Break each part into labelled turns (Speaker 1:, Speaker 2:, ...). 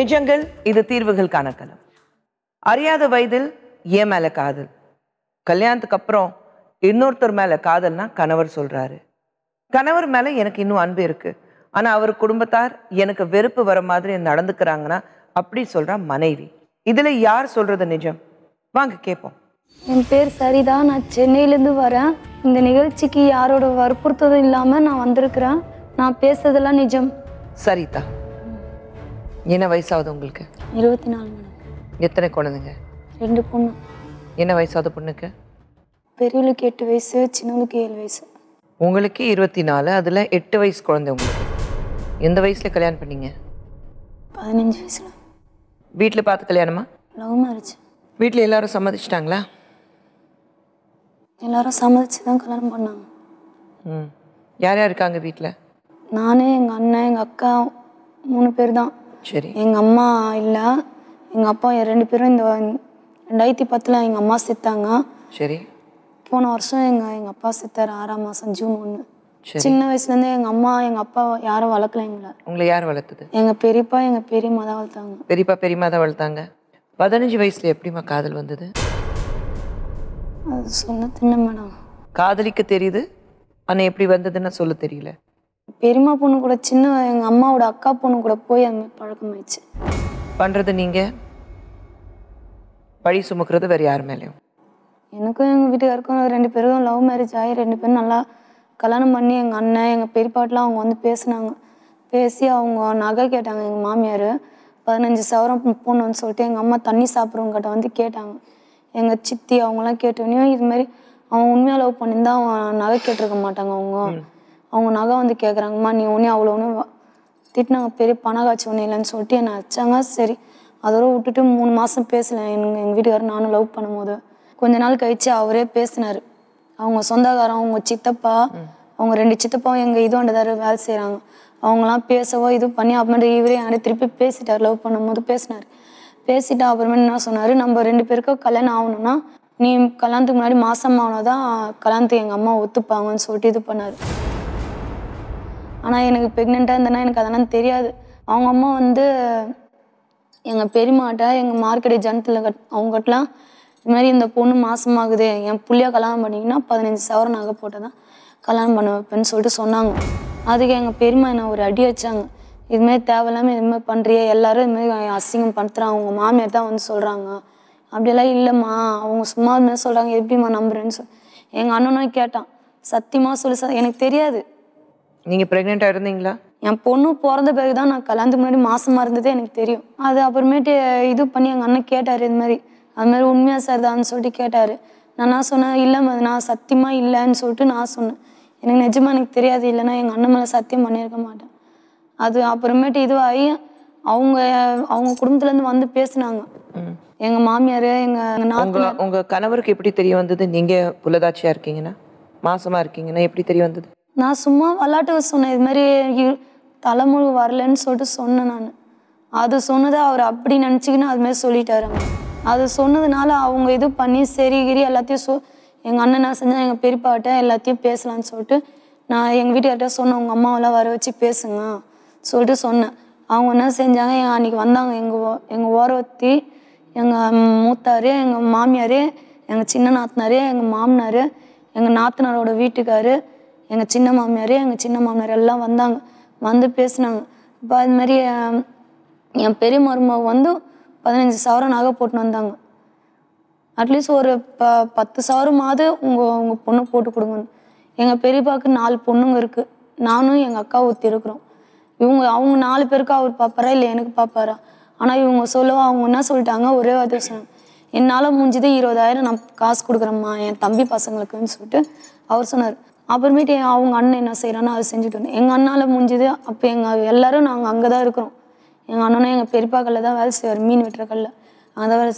Speaker 1: நிஜங்கள் இது தீர்வுகளுக்கான களம் அறியாத வயதில் என் மேலே காதல் கல்யாணத்துக்கு அப்புறம் இன்னொருத்தர் மேலே காதல்னா கணவர் சொல்கிறாரு கணவர் மேலே எனக்கு இன்னும் அன்பு இருக்குது ஆனால் அவர் குடும்பத்தார் எனக்கு வெறுப்பு வர மாதிரி நடந்துக்கிறாங்கன்னா அப்படி சொல்றா மனைவி இதில் யார் சொல்கிறது நிஜம் வாங்க கேட்போம்
Speaker 2: என் பேர் சரிதா நான் சென்னையிலேருந்து வரேன் இந்த நிகழ்ச்சிக்கு யாரோட வற்புறுத்ததும் இல்லாமல் நான் வந்திருக்கிறேன் நான் பேசுறதெல்லாம் நிஜம் சரிதா
Speaker 1: என்ன வயசாகுது உங்களுக்கு இருபத்தி நாலு எத்தனை குழந்தைங்க ரெண்டு பொண்ணு என்ன வயசாவது பொண்ணுக்கு
Speaker 2: பெரியவளுக்கு எட்டு வயசு சின்னவளுக்கு ஏழு வயசு
Speaker 1: உங்களுக்கு இருபத்தி நாலு அதில் எட்டு வயசு குழந்தை உங்களுக்கு எந்த வயசில் கல்யாணம் பண்ணீங்க பதினஞ்சு வயசில் வீட்டில் பார்த்து கல்யாணமா லவ் மேரேஜ் வீட்டில் எல்லாரும் சம்மதிச்சிட்டாங்களா
Speaker 2: எல்லாரும் சம்மதிச்சு தான் கல்யாணம் பண்ணாங்க
Speaker 1: ம் யார் யார் இருக்காங்க வீட்டில்
Speaker 2: நானே எங்கள் அண்ணன் எங்கள் அக்கா மூணு பேர் தான் சரி எங்கள் அம்மா இல்லை எங்கள் அப்பா ரெண்டு பேரும் இந்த ரெண்டாயிரத்தி பத்தில் எங்கள் அம்மா செத்தாங்க சரி போன வருஷம் எங்கள் எங்கள் அப்பா செத்தார் ஆறாம் மாதம் ஜூன் ஒன்று சின்ன வயசுலேருந்து எங்கள் அம்மா எங்கள் அப்பா யாரும் வளர்க்கல எங்களை
Speaker 1: உங்களை யார் வளர்த்தது
Speaker 2: எங்கள் பெரியப்பா எங்கள் பெரியம்மா தான் வளர்த்தாங்க
Speaker 1: பெரியப்பா பெரியம்மா தான் வளர்த்தாங்க பதினஞ்சு வயசுல எப்படிமா காதல் வந்தது
Speaker 2: அது சொல்ல தின்ன மேடம்
Speaker 1: காதலிக்க தெரியுது ஆனால் எப்படி வந்ததுன்னு சொல்ல தெரியல
Speaker 2: பெரியமா பொண்ணு கூட சின்ன எங்கள் அம்மாவோட அக்கா பொண்ணு கூட போய் அந்த மாதிரி ஆயிடுச்சு
Speaker 1: பண்ணுறது நீங்கள் பழி சுமக்கிறது வேறு யாரு மேலேயும்
Speaker 2: எனக்கும் எங்கள் வீட்டுக்காருக்கும் ரெண்டு பேருக்கும் லவ் மேரேஜ் ஆகி ரெண்டு பேரும் நல்லா கல்யாணம் பண்ணி எங்கள் அண்ணன் எங்கள் பெரியப்பாட்டுலாம் அவங்க வந்து பேசினாங்க பேசி அவங்க நகை கேட்டாங்க எங்கள் மாமியார் பதினஞ்சு சவரம் போடணும்னு சொல்லிட்டு எங்கள் அம்மா தண்ணி கிட்ட வந்து கேட்டாங்க எங்கள் சித்தி அவங்களாம் கேட்டோன்னே இது மாதிரி அவன் உண்மையாக லவ் பண்ணியிருந்தா அவன் நகை கேட்டிருக்க மாட்டாங்க அவங்க அவங்க நகை வந்து கேட்குறாங்கம்மா நீ ஒன்றே அவ்வளோ ஒன்று திட்டினாங்க பெரிய பண காய்ச்சி ஒன்றும் இல்லைன்னு சொல்லிட்டு என்னை அச்சாங்க சரி அதோட விட்டுட்டு மூணு மாதம் பேசலை எங்கள் எங்கள் வீட்டுக்காரர் நானும் லவ் பண்ணும்போது கொஞ்ச நாள் கழித்து அவரே பேசினார் அவங்க சொந்தக்காரன் அவங்க சித்தப்பா அவங்க ரெண்டு சித்தப்பாவும் எங்கள் இது வண்டதாரு வேலை செய்கிறாங்க அவங்களாம் பேசவோ இது பண்ணி அப்புறமேட்டு இவரே யாரும் திருப்பி பேசிட்டார் லவ் பண்ணும்போது பேசினார் பேசிட்டு அப்புறமே என்ன சொன்னார் நம்ம ரெண்டு பேருக்கும் கல்யாணம் ஆகணும்னா நீ கல்யாணத்துக்கு முன்னாடி மாசம் ஆகணும் தான் கல்யாணத்துக்கு எங்கள் அம்மா ஒத்துப்பாங்கன்னு சொல்லிட்டு இது பண்ணார் ஆனால் எனக்கு ப்ரெக்னெண்ட்டாக இருந்தேன்னா எனக்கு அதெல்லாம் தெரியாது அவங்க அம்மா வந்து எங்கள் பெரியமாட்ட எங்கள் மார்க்கெட்டு ஜனத்தில் கட் அவங்ககிட்டலாம் இது மாதிரி இந்த பொண்ணு மாசமாகுது என் புள்ளியா கல்யாணம் பண்ணிங்கன்னா பதினஞ்சு சவரன் நகை போட்டு தான் கல்யாணம் பண்ண வைப்பேன்னு சொல்லிட்டு சொன்னாங்க அதுக்கு எங்கள் பெரியம்மா என்னை ஒரு அடி வச்சாங்க இதுமாரி தேவையில்லாமல் இதுமாதிரி பண்ணுறியே எல்லாரும் இதுமாதிரி அசிங்கம் பண்ணுறாங்க அவங்க மாமியார் தான் வந்து சொல்கிறாங்க அப்படியெல்லாம் இல்லைம்மா அவங்க சும்மா இதுமாதிரி சொல்கிறாங்க எப்படிம்மா நம்புறேன்னு சொல்லி எங்கள் அண்ணனும் கேட்டான் சத்தியமாக சொல்லி எனக்கு தெரியாது
Speaker 1: நீங்கள் ப்ரெக்னெண்ட்டாக இருந்தீங்களா
Speaker 2: என் பொண்ணு பிறந்த பிறகு தான் நான் கல்யாணத்துக்கு முன்னாடி மாசமா இருந்ததே எனக்கு தெரியும் அது அப்புறமேட்டு இது பண்ணி எங்கள் அண்ணன் கேட்டார் இது மாதிரி அது மாதிரி உண்மையாக சார் தான் சொல்லிட்டு கேட்டார் நான் நான் சொன்னேன் இல்லை நான் சத்தியமாக இல்லைன்னு சொல்லிட்டு நான் சொன்னேன் எனக்கு நிஜமாக எனக்கு தெரியாது இல்லைன்னா எங்கள் அண்ணன் மேலே சத்தியம் பண்ணியிருக்க மாட்டேன் அது அப்புறமேட்டு இதுவாகி அவங்க அவங்க குடும்பத்துலேருந்து வந்து பேசினாங்க எங்கள் மாமியார் எங்கள் உங்க
Speaker 1: உங்கள் கணவருக்கு எப்படி தெரிய வந்தது நீங்கள் புலதாட்சியா இருக்கீங்கன்னா மாசமாக இருக்கீங்கன்னா எப்படி தெரிய வந்தது
Speaker 2: நான் சும்மா விளாட்டு சொன்னேன் இது மாதிரி தலைமுழு வரலன்னு சொல்லிட்டு சொன்னேன் நான் அது சொன்னதை அவர் அப்படி நினச்சிக்கின்னு அதுமாரி சொல்லிட்டாரு அது சொன்னதுனால அவங்க இது பண்ணி சரி கிரி எல்லாத்தையும் சொ எங்கள் அண்ணன் நான் செஞ்சால் எங்கள் பெரியப்பாட்ட எல்லாத்தையும் பேசலான்னு சொல்லிட்டு நான் எங்கள் வீட்டுக்கார்ட்ட சொன்னேன் உங்கள் அம்மாவெல்லாம் வர வச்சு பேசுங்க சொல்லிட்டு சொன்னேன் அவங்க என்ன செஞ்சாங்க எங்கள் அன்றைக்கி வந்தாங்க எங்கள் எங்கள் ஓரத்தி எங்கள் மூத்தார் எங்கள் மாமியார் எங்கள் சின்ன நாத்தனார் எங்கள் மாமனார் எங்கள் நாத்தனாரோட வீட்டுக்காரு எங்கள் சின்ன மாமியார் எங்கள் சின்ன மாமியார் எல்லாம் வந்தாங்க வந்து பேசினாங்க இப்போ அது மாதிரி என் பெரிய மருமக வந்து பதினஞ்சு சவரம் நகை போட்டுன்னு வந்தாங்க அட்லீஸ்ட் ஒரு ப பத்து சவரமாவது உங்கள் உங்கள் பொண்ணு போட்டு கொடுங்க எங்கள் பெரியப்பாவுக்கு நாலு பொண்ணுங்க இருக்குது நானும் எங்கள் அக்கா ஒருத்தி இருக்கிறோம் இவங்க அவங்க நாலு பேருக்கு அவர் பார்ப்பாரா இல்லை எனக்கு பார்ப்பாரா ஆனால் இவங்க சொல்லுவா அவங்க என்ன சொல்லிட்டாங்க ஒரே வார்த்தை சொன்னாங்க என்னால் முடிஞ்சது இருபதாயிரம் நான் காசு கொடுக்குறேம்மா என் தம்பி பசங்களுக்குன்னு சொல்லிட்டு அவர் சொன்னார் அப்புறமேட்டு அவங்க அண்ணன் என்ன செய்கிறானோ அதை செஞ்சுட்டு எங்கள் அண்ணால் முடிஞ்சது அப்போ எங்கள் எல்லோரும் நாங்கள் அங்கே தான் இருக்கிறோம் எங்கள் அண்ணனும் எங்கள் பெரியப்பா கல்ல தான் வேலை செய்வார் மீன் வெட்டுற கல்ல அங்கே தான் வேலை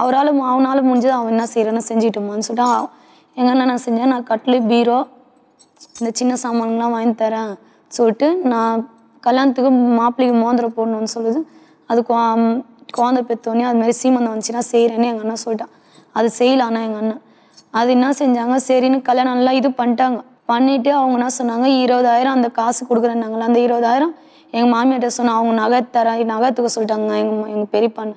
Speaker 2: அவரால் அவனால் முடிஞ்சது அவன் என்ன செய்கிறானோ செஞ்சுட்டோமான்னு சொல்லிட்டு எங்கள் அண்ணன் நான் செஞ்சேன் நான் கட்டிலு பீரோ இந்த சின்ன சாமான்லாம் வாங்கி தரேன் சொல்லிட்டு நான் கல்யாணத்துக்கு மாப்பிள்ளைக்கு மோந்திரம் போடணும்னு சொல்லுது அது குழந்தை பெற்றோன்னே அது மாதிரி சீமந்தம் வந்துச்சுன்னா செய்கிறேன்னு எங்கள் அண்ணன் சொல்லிட்டான் அது செய்யலான்னா எங்கள் அண்ணன் அது என்ன செஞ்சாங்க சரின்னு கல்யாணம் நல்லா இது பண்ணிட்டாங்க பண்ணிவிட்டு அவங்க என்ன சொன்னாங்க இருபதாயிரம் அந்த காசு கொடுக்குறேன்னாங்களா அந்த இருபதாயிரம் எங்கள் மாமியார்ட்ட சொன்னால் அவங்க நகை தர நகைத்துக்க சொல்லிட்டாங்க எங்கள் எங்கள் பெரியப்பான்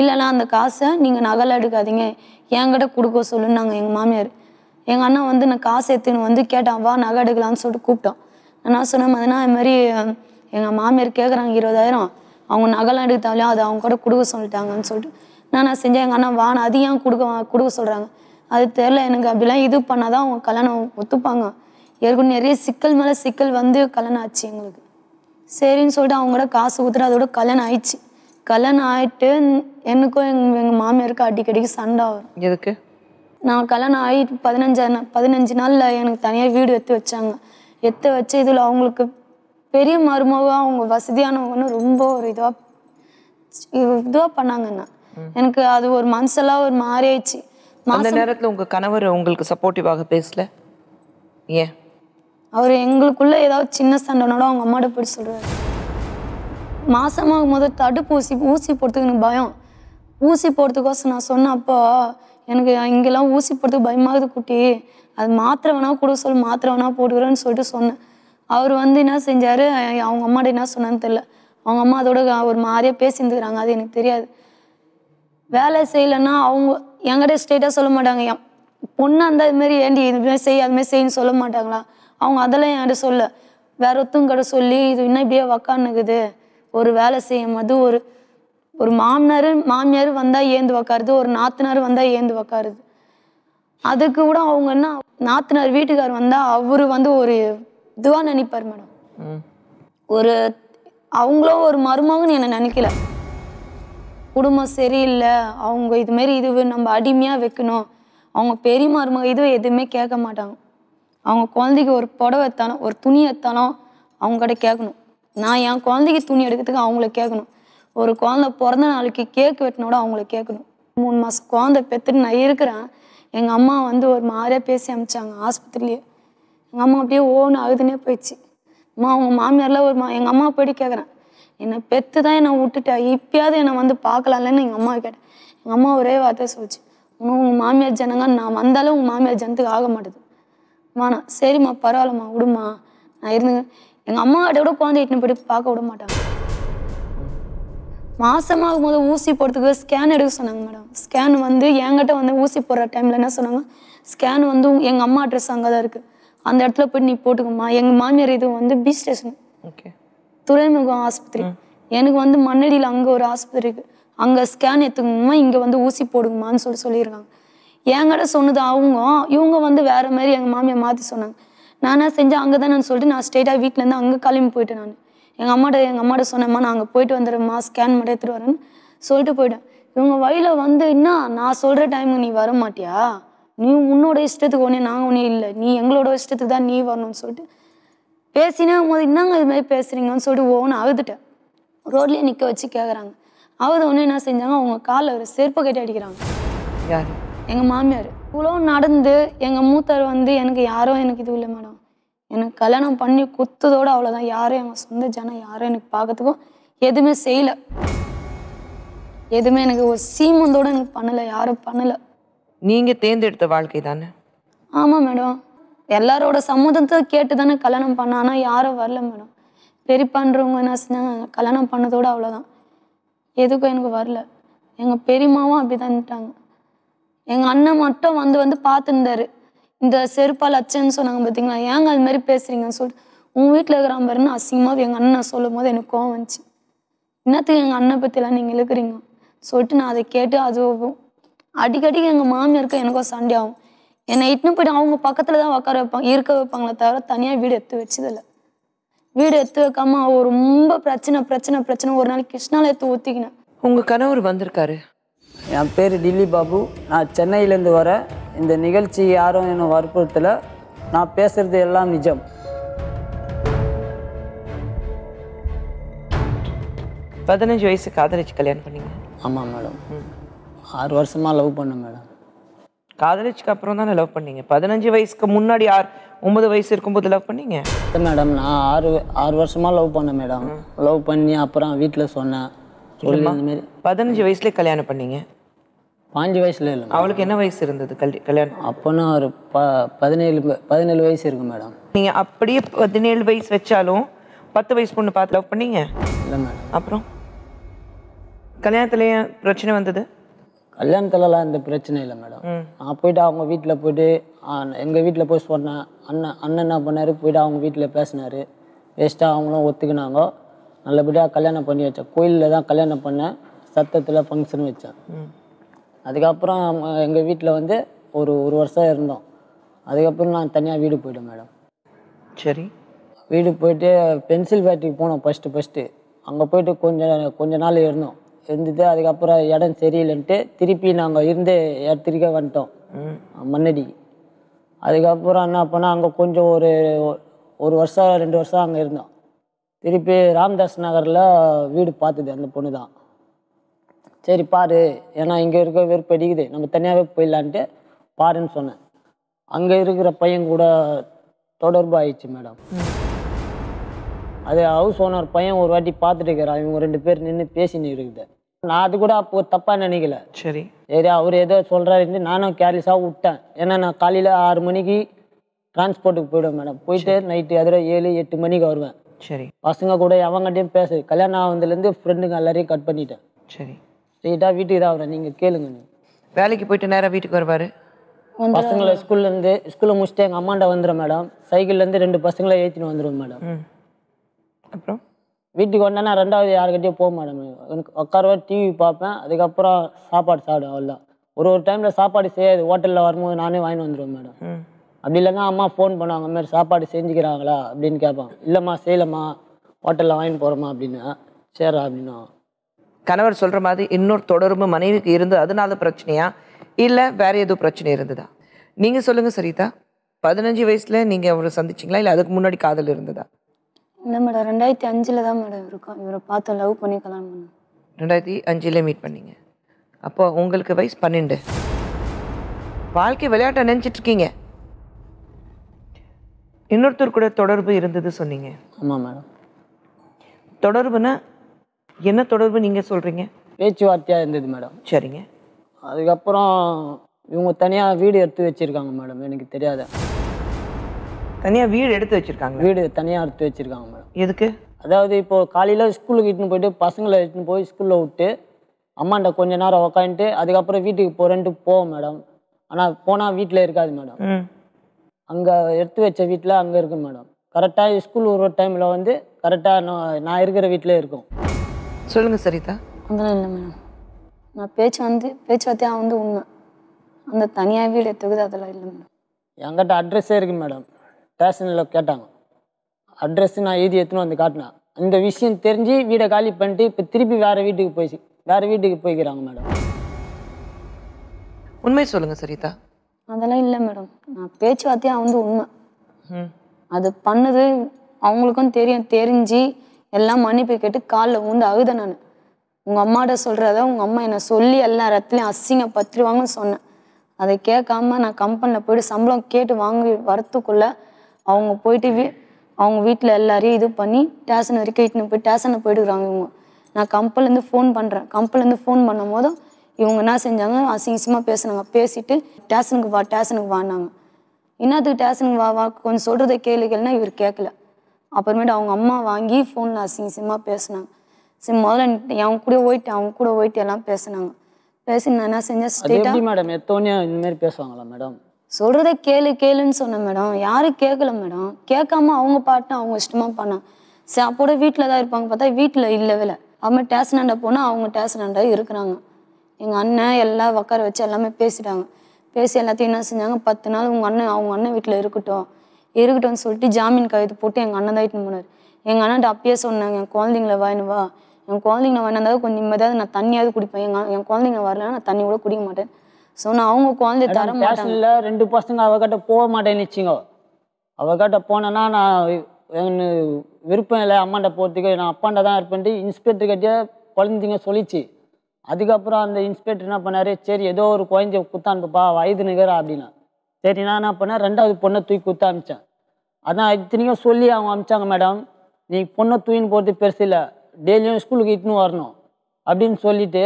Speaker 2: இல்லைனா அந்த காசை நீங்கள் நகைலாம் எடுக்காதீங்க என்கிட்ட கொடுக்க சொல்லுன்னாங்க எங்கள் மாமியார் எங்கள் அண்ணா வந்து நான் காசு எடுத்துன்னு வந்து கேட்டான் வா நகை எடுக்கலான்னு சொல்லிட்டு கூப்பிட்டான் நான் சொன்ன மாதிரினா அது மாதிரி எங்கள் மாமியார் கேட்குறாங்க இருபதாயிரம் அவங்க நகைலாம் எடுத்தாலையும் அது அவங்க கூட கொடுக்க சொல்லிட்டாங்கன்னு சொல்லிட்டு நான் நான் செஞ்சேன் எங்கள் அண்ணன் வான் அது ஏன் கொடுக்க கொடுக்க சொல்கிறாங்க அது தெரில எனக்கு அப்படிலாம் இது பண்ணால் தான் அவங்க கல்யாணம் ஒத்துப்பாங்க ஏற்கனவே நிறைய சிக்கல் மேலே சிக்கல் வந்து கல்யாணம் ஆச்சு எங்களுக்கு சரின்னு சொல்லிட்டு அவங்க கூட காசு ஊற்றுட்டு அதோட கல்யாணம் ஆயிடுச்சு கல்யாணம் ஆகிட்டு எனக்கும் எங்கள் எங்கள் மாமியாருக்கும் அடிக்கடிக்கு சண்டை வரும் எதுக்கு நான் கல்யாணம் ஆகி பதினஞ்சு பதினஞ்சு நாளில் எனக்கு தனியாக வீடு எடுத்து வச்சாங்க எடுத்து வச்சு இதில் அவங்களுக்கு பெரிய மருமக அவங்க வசதியானவங்கன்னு ரொம்ப ஒரு இதுவாக இதுவாக பண்ணாங்க எனக்கு அது ஒரு மனசெல்லாம் ஒரு ஆயிடுச்சு அந்த நேரத்தில்
Speaker 1: உங்கள் கணவர் உங்களுக்கு சப்போர்ட்டிவாக பேசல ஏன்
Speaker 2: அவர் எங்களுக்குள்ள ஏதாவது சின்ன சண்டைனோட அவங்க அம்மாட்ட போய் சொல்றாரு மாசமாகும் போது தடுப்பூசி ஊசி போடுறதுக்கு எனக்கு பயம் ஊசி போடுறதுக்கோசம் நான் சொன்னப்போ எனக்கு இங்கெல்லாம் ஊசி போடுறதுக்கு பயமாகுது குட்டி அது மாத்திரை வேணா கூட சொல்லு மாத்திரை வேணா போட்டுக்கிறேன்னு சொல்லிட்டு சொன்னேன் அவர் வந்து என்ன செஞ்சார் அவங்க அம்மாட்ட என்ன சொன்னான்னு தெரில அவங்க அம்மா அதோட ஒரு மாதிரியா பேசியிருந்துக்கிறாங்க அது எனக்கு தெரியாது வேலை செய்யலைன்னா அவங்க என்கிட்ட ஸ்ட்ரெயிட்டாக சொல்ல மாட்டாங்க என் பொண்ணு அந்த இதுமாரி ஏண்டி இதுமாரி செய் அதுமாரி செய்யு சொல்ல மாட்டாங்களா அவங்க அதெல்லாம் என்கிட்ட சொல்ல வேற ஒருத்தவங்கிட்ட சொல்லி இது இன்னும் இப்படியே உக்காந்துக்குது ஒரு வேலை செய்யும் அது ஒரு ஒரு மாமனார் மாமியார் வந்தால் ஏந்து உக்காருது ஒரு நாத்தனார் வந்தால் ஏந்து உக்காருது அதுக்கு கூட அவங்க என்ன நாத்தனார் வீட்டுக்கார் வந்தால் அவர் வந்து ஒரு இதுவாக நினைப்பார் மேடம் ஒரு அவங்களும் ஒரு மருமகன்னு என்னை நினைக்கல குடும்பம் சரியில்லை அவங்க இதுமாரி இது நம்ம அடிமையாக வைக்கணும் அவங்க பெரிய மருமக இதுவும் எதுவுமே கேட்க மாட்டாங்க அவங்க குழந்தைக்கு ஒரு புடவை எத்தானோ ஒரு துணி எத்தானோ அவங்ககிட்ட கேட்கணும் நான் என் குழந்தைக்கு துணி எடுக்கிறதுக்கு அவங்கள கேட்கணும் ஒரு குழந்த பிறந்த நாளைக்கு கேக் வெட்டினோட அவங்கள கேட்கணும் மூணு மாதம் குழந்தை பெற்றுட்டு நான் இருக்கிறேன் எங்கள் அம்மா வந்து ஒரு மாதிரியாக பேசி அமிச்சாங்க ஆஸ்பத்திரிலேயே எங்கள் அம்மா அப்படியே ஓன்னு அழுதுனே போயிடுச்சு அம்மா அவங்க மாமியார்லாம் ஒரு மா எங்கள் அம்மா போய்ட்டு கேட்குறேன் என்னை பெற்று தான் என்னை விட்டுட்டா இப்பயாவது என்னை வந்து பார்க்கலாம்லன்னு எங்கள் அம்மா கேட்டேன் எங்கள் அம்மா ஒரே வார்த்தை சொல்லிச்சு உனக்கு உங்கள் மாமியார் ஜனங்க நான் வந்தாலும் உங்கள் மாமியார் ஜனத்துக்கு ஆக மாட்டேது வேணாம் சரிம்மா பரவாயில்லம்மா விடுமா நான் இருந்துங்க எங்கள் அம்மா கிட்ட கூட குழந்தை இட்டுன்னு போய் பார்க்க விட மாட்டாங்க மாசமாகும் போது ஊசி போடுறதுக்கு ஸ்கேன் எடுக்க சொன்னாங்க மேடம் ஸ்கேன் வந்து என்கிட்ட வந்து ஊசி போடுற டைமில் என்ன சொன்னாங்க ஸ்கேன் வந்து எங்கள் அம்மா அட்ரஸ் அங்கே தான் இருக்குது அந்த இடத்துல போய் நீ போட்டுக்கோமா எங்கள் மாமியார் இது வந்து பி ஸ்டேஷன் ஓகே துறைமுகம் ஆஸ்பத்திரி எனக்கு வந்து மண்ணடியில் அங்கே ஒரு ஆஸ்பத்திரி இருக்கு அங்கே ஸ்கேன் எடுத்துக்கணுமா இங்கே வந்து ஊசி போடுங்கம்மான்னு சொல்லி சொல்லியிருக்காங்க என்கிட்ட சொன்னது அவங்க இவங்க வந்து வேற மாதிரி எங்கள் மாமியை மாற்றி சொன்னாங்க நான் என்ன செஞ்சேன் அங்கே தான் சொல்லிட்டு நான் ஸ்ட்ரெயிட்டாக வீட்டிலேருந்து அங்கே கிளம்பி போயிட்டேன் நான் எங்கள் அம்மாட்ட எங்கள் அம்மாட்ட சொன்னேம்மா நான் அங்கே போயிட்டு வந்துடுறேம்மா ஸ்கேன் மட்டும் எடுத்துகிட்டு வரேன்னு சொல்லிட்டு போயிட்டேன் இவங்க வழியில் வந்து என்ன நான் சொல்கிற டைமுக்கு நீ வர மாட்டியா நீ உன்னோட இஷ்டத்துக்கு ஒன்றே நாங்கள் ஒன்றே இல்லை நீ எங்களோட இஷ்டத்துக்கு தான் நீ வரணும்னு சொல்லிட்டு பேசினே போது என்னங்க இது மாதிரி பேசுகிறீங்கன்னு சொல்லிட்டு ஒவ்வொன்று அழுதுட்டேன் ரோட்லேயே நிற்க வச்சு கேட்குறாங்க அவது ஒன்று என்ன செஞ்சாங்க அவங்க காலில் ஒரு செருப்பு கட்டி அடிக்கிறாங்க யார் எங்கள் மாமியார் இவ்வளோ நடந்து எங்கள் மூத்தார் வந்து எனக்கு யாரோ எனக்கு இது இல்லை மேடம் எனக்கு கல்யாணம் பண்ணி குத்ததோடு அவ்வளோதான் யாரும் எங்கள் சொந்த ஜனம் யாரும் எனக்கு பார்க்கறதுக்கும் எதுவுமே செய்யலை எதுவுமே எனக்கு ஒரு சீமந்தோடு எனக்கு பண்ணலை யாரும் பண்ணலை
Speaker 1: நீங்கள் தேர்ந்தெடுத்த வாழ்க்கை தானே
Speaker 2: ஆமாம் மேடம் எல்லாரோட சம்மதத்தை கேட்டு தானே கல்யாணம் பண்ண ஆனால் யாரும் வரல மேடம் பெரியப்பான்றவங்க என்ன கல்யாணம் பண்ணதோட அவ்வளோதான் எதுக்கும் எனக்கு வரல எங்கள் பெரியமாவும் அப்படிதான்ட்டாங்க தான்ட்டாங்க எங்கள் அண்ணன் மட்டும் வந்து வந்து பார்த்துருந்தாரு இந்த செருப்பால் அச்சன்னு சொன்னாங்க பார்த்தீங்களா ஏங்க அது மாதிரி பேசுகிறீங்கன்னு சொல்லிட்டு உன் வீட்டில் இருக்கிற பாருன்னு அசிங்கமாக எங்கள் அண்ணன் சொல்லும் போது எனக்கு கோவம் வந்துச்சு என்னத்துக்கு எங்கள் அண்ணன் பற்றிலாம் நீங்கள் இழுக்கிறீங்க சொல்லிட்டு நான் அதை கேட்டு அது அடிக்கடி எங்கள் மாமியாருக்கு எனக்கும் சண்டை ஆகும் என்னை இட்டுனு போயிட்டு அவங்க பக்கத்தில் தான் உட்கார வைப்பாங்க இருக்க வைப்பாங்களே தவிர தனியாக வீடு எடுத்து வச்சதில்ல வீடு எடுத்து வைக்காம ரொம்ப பிரச்சனை பிரச்சனை பிரச்சனை ஒரு நாளைக்கு கிருஷ்ணால எடுத்து ஊற்றிக்கினேன் உங்கள் கணவர் வந்திருக்காரு
Speaker 3: என் பேர் டில்லி பாபு நான் சென்னையிலேருந்து வர இந்த நிகழ்ச்சி யாரும் என்னை வற்புறுத்தல நான் பேசுகிறது எல்லாம் நிஜம்
Speaker 1: பதினஞ்சு வயசு காதலிச்சு கல்யாணம் பண்ணீங்க ஆமாம் மேடம் ஆறு
Speaker 3: வருஷமாக லவ் பண்ணேன் மேடம்
Speaker 1: காதலிச்சுக்கு அப்புறம் தானே லவ் பண்ணீங்க பதினஞ்சு வயசுக்கு முன்னாடி ஆறு ஒன்பது வயசு இருக்கும்போது லவ் பண்ணீங்க
Speaker 3: மேடம் நான் ஆறு ஆறு வருஷமாக லவ் பண்ணேன் மேடம் லவ் பண்ணி அப்புறம் வீட்டில் சொன்னேன்
Speaker 1: பதினஞ்சு வயசுலேயே கல்யாணம் பண்ணீங்க பாஞ்சு வயசுல இல்லை அவளுக்கு என்ன வயசு இருந்தது கல் கல்யாணம் அப்போனா ஒரு ப பதினேழு பதினேழு வயசு இருக்கு மேடம் நீங்கள் அப்படியே பதினேழு வயசு வச்சாலும் பத்து வயசு பொண்ணு பார்த்து லவ் பண்ணீங்க இல்லை மேடம் அப்புறம் கல்யாணத்துலேயே பிரச்சனை வந்தது கல்யாணத்துலலாம் எந்த பிரச்சனையும் இல்லை மேடம்
Speaker 3: நான் போயிட்டு அவங்க வீட்டில் போயிட்டு எங்கள் வீட்டில் போய் சொன்னேன் அண்ணன் அண்ணன் என்ன பண்ணார் போயிட்டு அவங்க வீட்டில் பேசினார் வேஸ்ட்டாக அவங்களும் ஒத்துக்கினாங்க நல்லபடியாக கல்யாணம் பண்ணி வச்சேன் கோயிலில் தான் கல்யாணம் பண்ணேன் சத்தத்தில் ஃபங்க்ஷன் வச்சேன் அதுக்கப்புறம் எங்கள் வீட்டில் வந்து ஒரு ஒரு வருஷம் இருந்தோம் அதுக்கப்புறம் நான் தனியாக வீடு போய்ட்டேன் மேடம் சரி வீடு போயிட்டு பென்சில் ஃபேக்ட்ரிக்கு போனோம் ஃபஸ்ட்டு ஃபஸ்ட்டு அங்கே போயிட்டு கொஞ்சம் கொஞ்ச நாள் இருந்தோம் இருந்தது அதுக்கப்புறம் இடம் சரியில்லைன்ட்டு திருப்பி நாங்கள் இருந்த இடத்துக்கு வந்துட்டோம் மண்ணடிக்கு அதுக்கப்புறம் என்ன பண்ணால் அங்கே கொஞ்சம் ஒரு ஒரு வருஷம் ரெண்டு வருஷம் அங்கே இருந்தோம் திருப்பி ராம்தாஸ் நகரில் வீடு பார்த்துது அந்த பொண்ணு தான் சரி பாரு ஏன்னா இங்கே இருக்க வெறுப்பு அடிக்குது நம்ம தனியாகவே போயிடலான்ட்டு பாருன்னு சொன்னேன் அங்கே இருக்கிற பையன் கூட தொடர்பு ஆயிடுச்சு மேடம் அது ஹவுஸ் ஓனர் பையன் ஒரு வாட்டி பார்த்துட்டு இருக்கிறான் இவங்க ரெண்டு பேர் நின்று பேசின்னு இருக்குது நான் அது கூட அப்போ தப்பாக நினைக்கல சரி சரி அவர் ஏதோ சொல்கிறாருன்னு நானும் கேர்லெஸ்ஸாக விட்டேன் ஏன்னா நான் காலையில் ஆறு மணிக்கு டிரான்ஸ்போர்ட்டுக்கு போயிடுவேன் மேடம் போயிட்டு நைட்டு அதில் ஏழு எட்டு மணிக்கு வருவேன் சரி பசங்க கூட அவங்ககிட்டயும் பேசு கல்யாணம் ஆகுதுலேருந்து ஃப்ரெண்டுங்க எல்லாரையும் கட் பண்ணிட்டேன் சரி ஸ்ட்ரெயிட்டாக வீட்டுக்கு தான் வரேன் நீங்கள் கேளுங்க வேலைக்கு போயிட்டு நேராக வீட்டுக்கு வருவார் பசங்களை ஸ்கூல்லேருந்து ஸ்கூலில் முடிச்சுட்டு எங்கள் அம்மாண்ட வந்துடும் மேடம் சைக்கிள்லேருந்து ரெண்டு பசங்களை ஏற்றினு வந்துடுவேன் மேடம் அப்புறம் வீட்டுக்கு வந்தேன்னா ரெண்டாவது யாருக்கிட்டே போக மாட்டேன் எனக்கு உட்காரவே டிவி பார்ப்பேன் அதுக்கப்புறம் சாப்பாடு சாப்பிடுவேன் அவ்வளோதான் ஒரு ஒரு டைமில் சாப்பாடு செய்யாது ஹோட்டலில் வரும்போது நானே வாங்கிட்டு வந்துடுவேன் மேடம் அப்படி இல்லைன்னா அம்மா ஃபோன் பண்ணுவாங்க மாதிரி சாப்பாடு செஞ்சுக்கிறாங்களா
Speaker 1: அப்படின்னு கேட்பாங்க இல்லைம்மா செய்யலம்மா ஹோட்டலில் வாங்கிட்டு போகிறோமா அப்படின்னு சேரா அப்படின்னா கணவர் சொல்கிற மாதிரி இன்னொரு தொடர்பு மனைவிக்கு இருந்து அதனால பிரச்சனையா இல்லை வேற எதுவும் பிரச்சனை இருந்ததா நீங்கள் சொல்லுங்கள் சரிதா பதினஞ்சு வயசில் நீங்கள் அவரை சந்திச்சிங்களா இல்லை அதுக்கு முன்னாடி காதல் இருந்ததா
Speaker 2: என்ன மேடம் ரெண்டாயிரத்தி அஞ்சில் தான் மேடம் இருக்கும் இவரை பார்த்து லவ் பண்ணி கல்யாணம் பண்ணோம்
Speaker 1: ரெண்டாயிரத்தி அஞ்சில் மீட் பண்ணீங்க அப்போ உங்களுக்கு வயசு பன்னெண்டு வாழ்க்கை விளையாட்டை நினச்சிட்ருக்கீங்க இன்னொருத்தர் கூட தொடர்பு இருந்தது சொன்னீங்க ஆமாம் மேடம் தொடர்புனா என்ன தொடர்பு நீங்கள் சொல்கிறீங்க பேச்சுவார்த்தையாக இருந்தது மேடம் சரிங்க அதுக்கப்புறம் இவங்க
Speaker 3: தனியாக வீடு எடுத்து வச்சுருக்காங்க மேடம் எனக்கு தெரியாத தனியாக வீடு எடுத்து வச்சுருக்காங்க வீடு தனியாக எடுத்து வச்சுருக்காங்க மேடம் எதுக்கு அதாவது இப்போது காலையில் ஸ்கூலுக்கு இட்டுன்னு போயிட்டு பசங்களை இட்டுன்னு போய் ஸ்கூலில் விட்டு அம்மாண்ட கொஞ்ச நேரம் உக்காந்துட்டு அதுக்கப்புறம் வீட்டுக்கு போகிறேன்ட்டு போவோம் மேடம் ஆனால் போனால் வீட்டில் இருக்காது மேடம் அங்கே எடுத்து வச்ச வீட்டில் அங்கே இருக்கு மேடம் கரெக்டாக ஸ்கூல் ஒரு டைமில் வந்து கரெக்டாக நான் நான் இருக்கிற வீட்டில் இருக்கும் சொல்லுங்கள் சரிதா
Speaker 2: அதெல்லாம் இல்லை மேடம் நான் பேச்சு வந்து பேச்சுவார்த்தையாக வந்து உண்மை அந்த தனியாக வீடு எடுத்துக்குது அதெல்லாம் இல்லை மேடம்
Speaker 3: என்கிட்ட அட்ரஸே இருக்குது மேடம் ஸ்டேஷனில் கேட்டாங்க அட்ரஸ் நான் எழுதி எடுத்துன்னு வந்து காட்டினேன் இந்த விஷயம் தெரிஞ்சு வீடை காலி பண்ணிட்டு இப்போ திருப்பி வேறு வீட்டுக்கு போயிடுச்சு வேறு வீட்டுக்கு போய்க்கிறாங்க மேடம் உண்மை சொல்லுங்கள்
Speaker 1: சரிதா
Speaker 2: அதெல்லாம் இல்லை மேடம் நான் பேச்சுவார்த்தையாக வந்து உண்மை அது பண்ணது அவங்களுக்கும் தெரியும் தெரிஞ்சு எல்லாம் மன்னிப்பு கேட்டு காலில் ஊந்து அழுத நான் உங்கள் அம்மாட்ட சொல்கிறத உங்கள் அம்மா என்னை சொல்லி எல்லா இடத்துலையும் அசிங்கப்பத்துருவாங்கன்னு சொன்னேன் அதை கேட்காம நான் கம்பெனியில் போயிட்டு சம்பளம் கேட்டு வாங்கி வரத்துக்குள்ளே அவங்க போயிட்டு வீ அவங்க வீட்டில் எல்லாரையும் இது பண்ணி டேஷன் வரைக்கும் இட்டுன்னு போய் டேஷனை போயிடுறாங்க இவங்க நான் கம்பல்லேருந்து ஃபோன் பண்ணுறேன் கம்பல்லேருந்து ஃபோன் பண்ணும் போதும் இவங்க என்ன செஞ்சாங்க அசிங்கசியமாக பேசினாங்க பேசிட்டு டேஷனுக்கு வா டேஷனுக்கு வானாங்க என்னத்துக்கு டேஷனுக்கு வா வா கொஞ்சம் சொல்கிறத கேளு கேளுனா இவர் கேட்கல அப்புறமேட்டு அவங்க அம்மா வாங்கி ஃபோனில் அசிங்கசியமாக பேசினாங்க சரி முதல்ல அவங்க கூட போயிட்டு அவங்க கூட போயிட்டு எல்லாம் பேசினாங்க பேசி நான் என்ன செஞ்சேன்
Speaker 3: மேடம் எத்தோனியா இந்த மாதிரி பேசுவாங்களா மேடம்
Speaker 2: சொல்றத கேளு கேளுன்னு சொன்னேன் மேடம் யாரும் கேட்கல மேடம் கேட்காம அவங்க பாட்டு அவங்க இஷ்டமாக பண்ணான் சே அப்போட வீட்டில் தான் இருப்பாங்க பார்த்தா வீட்டில் இல்லை வேலை அவங்க நண்டா போனால் அவங்க நண்டா இருக்கிறாங்க எங்கள் அண்ணன் எல்லாம் உக்கார வச்சு எல்லாமே பேசிட்டாங்க பேசி எல்லாத்தையும் என்ன செஞ்சாங்க பத்து நாள் உங்கள் அண்ணன் அவங்க அண்ணன் வீட்டில் இருக்கட்டும் இருக்கட்டும்னு சொல்லிட்டு ஜாமீன் கையெழுத்து போட்டு எங்கள் அண்ணன் தான் இட்டுன்னு போனார் எங்கள் அண்ணன் அப்பயே சொன்னாங்க என் குழந்தைங்கள வாயினுவா என் குழந்தைங்கள வாங்கினாந்தாவது கொஞ்சம் நிம்மதியாவது நான் தண்ணியாவது குடிப்பேன் எங்கள் என் குழந்தைங்க வரலன்னா நான் தண்ணி கூட குடிக்க மாட்டேன் ஸோ நான் அவங்க குழந்தை தர மாட்டேன்
Speaker 3: ரெண்டு பசங்க அவகிட்ட போக மாட்டேன்னுச்சிங்க அவகிட்ட போனேன்னா நான் விருப்பம் இல்லை அம்மாண்ட போகிறதுக்கு நான் அப்பாண்ட தான் இருப்பேன்ட்டு இன்ஸ்பெக்டர் கிட்டே குழந்தைங்க சொல்லிச்சு அதுக்கப்புறம் அந்த இன்ஸ்பெக்டர் என்ன பண்ணார் சரி ஏதோ ஒரு குழந்தைய குத்தானுப்பா வயது நிகரா அப்படின்னா சரி நான் என்ன பண்ணேன் ரெண்டாவது பொண்ணை தூக்கி குத்த அமிச்சேன் அதான் இத்தனைக்கும் சொல்லி அவங்க அமிச்சாங்க மேடம் நீ பொண்ணை தூயின்னு போகிறது பெருசு இல்லை டெய்லியும் ஸ்கூலுக்கு இட்டுன்னு வரணும் அப்படின்னு சொல்லிட்டு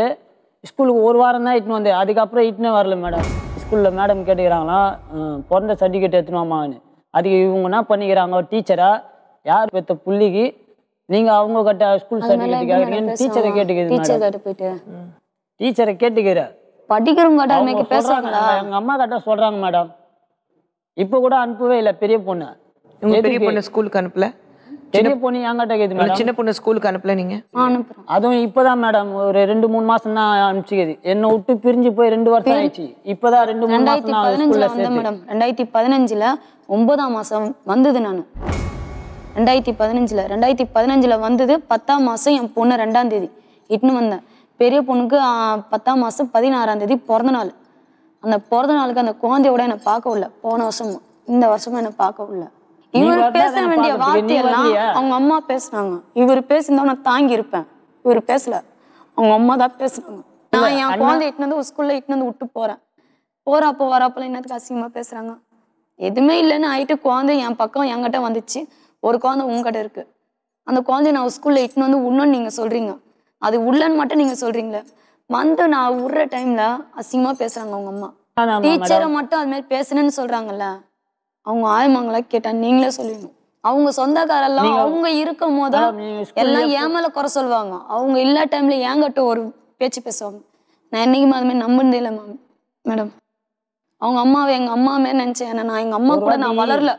Speaker 3: ஸ்கூலுக்கு ஒரு வாரம் தான் இட்டுன்னு வந்தேன் அதுக்கப்புறம் இட்டுனே வரல மேடம் ஸ்கூலில் மேடம் கேட்டுக்கிறாங்களாம் பிறந்த சர்டிஃபிகேட் எடுத்துன்னு அதுக்கு இவங்க என்ன பண்ணிக்கிறாங்க டீச்சராக யார் பெற்ற புள்ளிக்கு நீங்கள் அவங்க கட்ட ஸ்கூல் சர்டிஃபிகேட் கேட்குறீங்கன்னு டீச்சரை கேட்டுக்கிறீங்க டீச்சரை கேட்டுக்கிற
Speaker 2: படிக்கிறவங்க பேசுறாங்களா எங்கள்
Speaker 3: அம்மா கிட்ட சொல்கிறாங்க மேடம் இப்போ கூட அனுப்பவே இல்லை பெரிய பொண்ணு பெரிய பொண்ணு ஸ்கூலுக்கு அனுப்பலை சின்ன பொண்ணு என்கிட்ட கேது மேடம் சின்ன பொண்ணு ஸ்கூலுக்கு அனுப்பல நீங்க அதுவும் இப்பதான் மேடம் ஒரு ரெண்டு மூணு மாசம் தான் அனுப்பிச்சுக்குது என்ன விட்டு பிரிஞ்சு போய் ரெண்டு வருஷம் ஆயிடுச்சு இப்பதான் ரெண்டு மூணு மாசம் பதினஞ்சுல வந்தேன் மேடம்
Speaker 2: ரெண்டாயிரத்தி பதினஞ்சுல ஒன்பதாம் மாசம் வந்தது நானு ரெண்டாயிரத்தி பதினஞ்சுல ரெண்டாயிரத்தி பதினஞ்சுல வந்தது பத்தாம் மாசம் என் பொண்ணு ரெண்டாம் தேதி இட்டுன்னு வந்தேன் பெரிய பொண்ணுக்கு பத்தாம் மாசம் பதினாறாம் தேதி பிறந்த நாள் அந்த பிறந்த நாளுக்கு அந்த குழந்தையோட என்னை பார்க்க விடல போன வருஷமும் இந்த வருஷமும் என்னை பார்க்க விடல இவர் பேச வேண்டிய எல்லாம் அவங்க அம்மா பேசுனாங்க இவர் பேசியிருந்தா நான் தாங்கி இருப்பேன் இவர் பேசல அவங்க அம்மா தான் பேசுனாங்க நான் என் குழந்தை இட்டுனு வந்து ஸ்கூல்ல இட்டுனு வந்து விட்டு போறேன் போறப்போ வரப்போல என்னத்துக்கு அசிங்கமா பேசுறாங்க எதுவுமே இல்லைன்னு ஆயிட்டு குழந்தை என் பக்கம் என்கிட்ட வந்துச்சு ஒரு குழந்தை உங்ககிட்ட இருக்கு அந்த குழந்தைய நான் ஸ்கூல்ல இட்டுனு வந்து உண்ணுன்னு நீங்க சொல்றீங்க அது உள்ளன்னு மட்டும் நீங்க சொல்றீங்களே வந்து நான் விடுற டைம்ல அசிங்கமா பேசுறாங்க உங்க அம்மா டீச்சரை மட்டும் அது மாதிரி பேசுனேன்னு சொல்றாங்கல்ல அவங்க ஆயமாங்களா கேட்டா நீங்களே சொல்லிடணும் அவங்க சொந்தக்காரெல்லாம் அவங்க இருக்கும் போது எல்லாம் ஏமால குறை சொல்லுவாங்க அவங்க இல்லா டைம்ல ஏங்கட்ட ஒரு பேச்சு பேசுவாங்க
Speaker 4: நான் என்னைக்குமே அதுமாதிரி நம்பினது இல்லை
Speaker 2: மேம் மேடம் அவங்க அம்மாவை எங்க அம்மாவே நினைச்சேன் ஏன்னா நான் எங்க அம்மா கூட நான் வளரல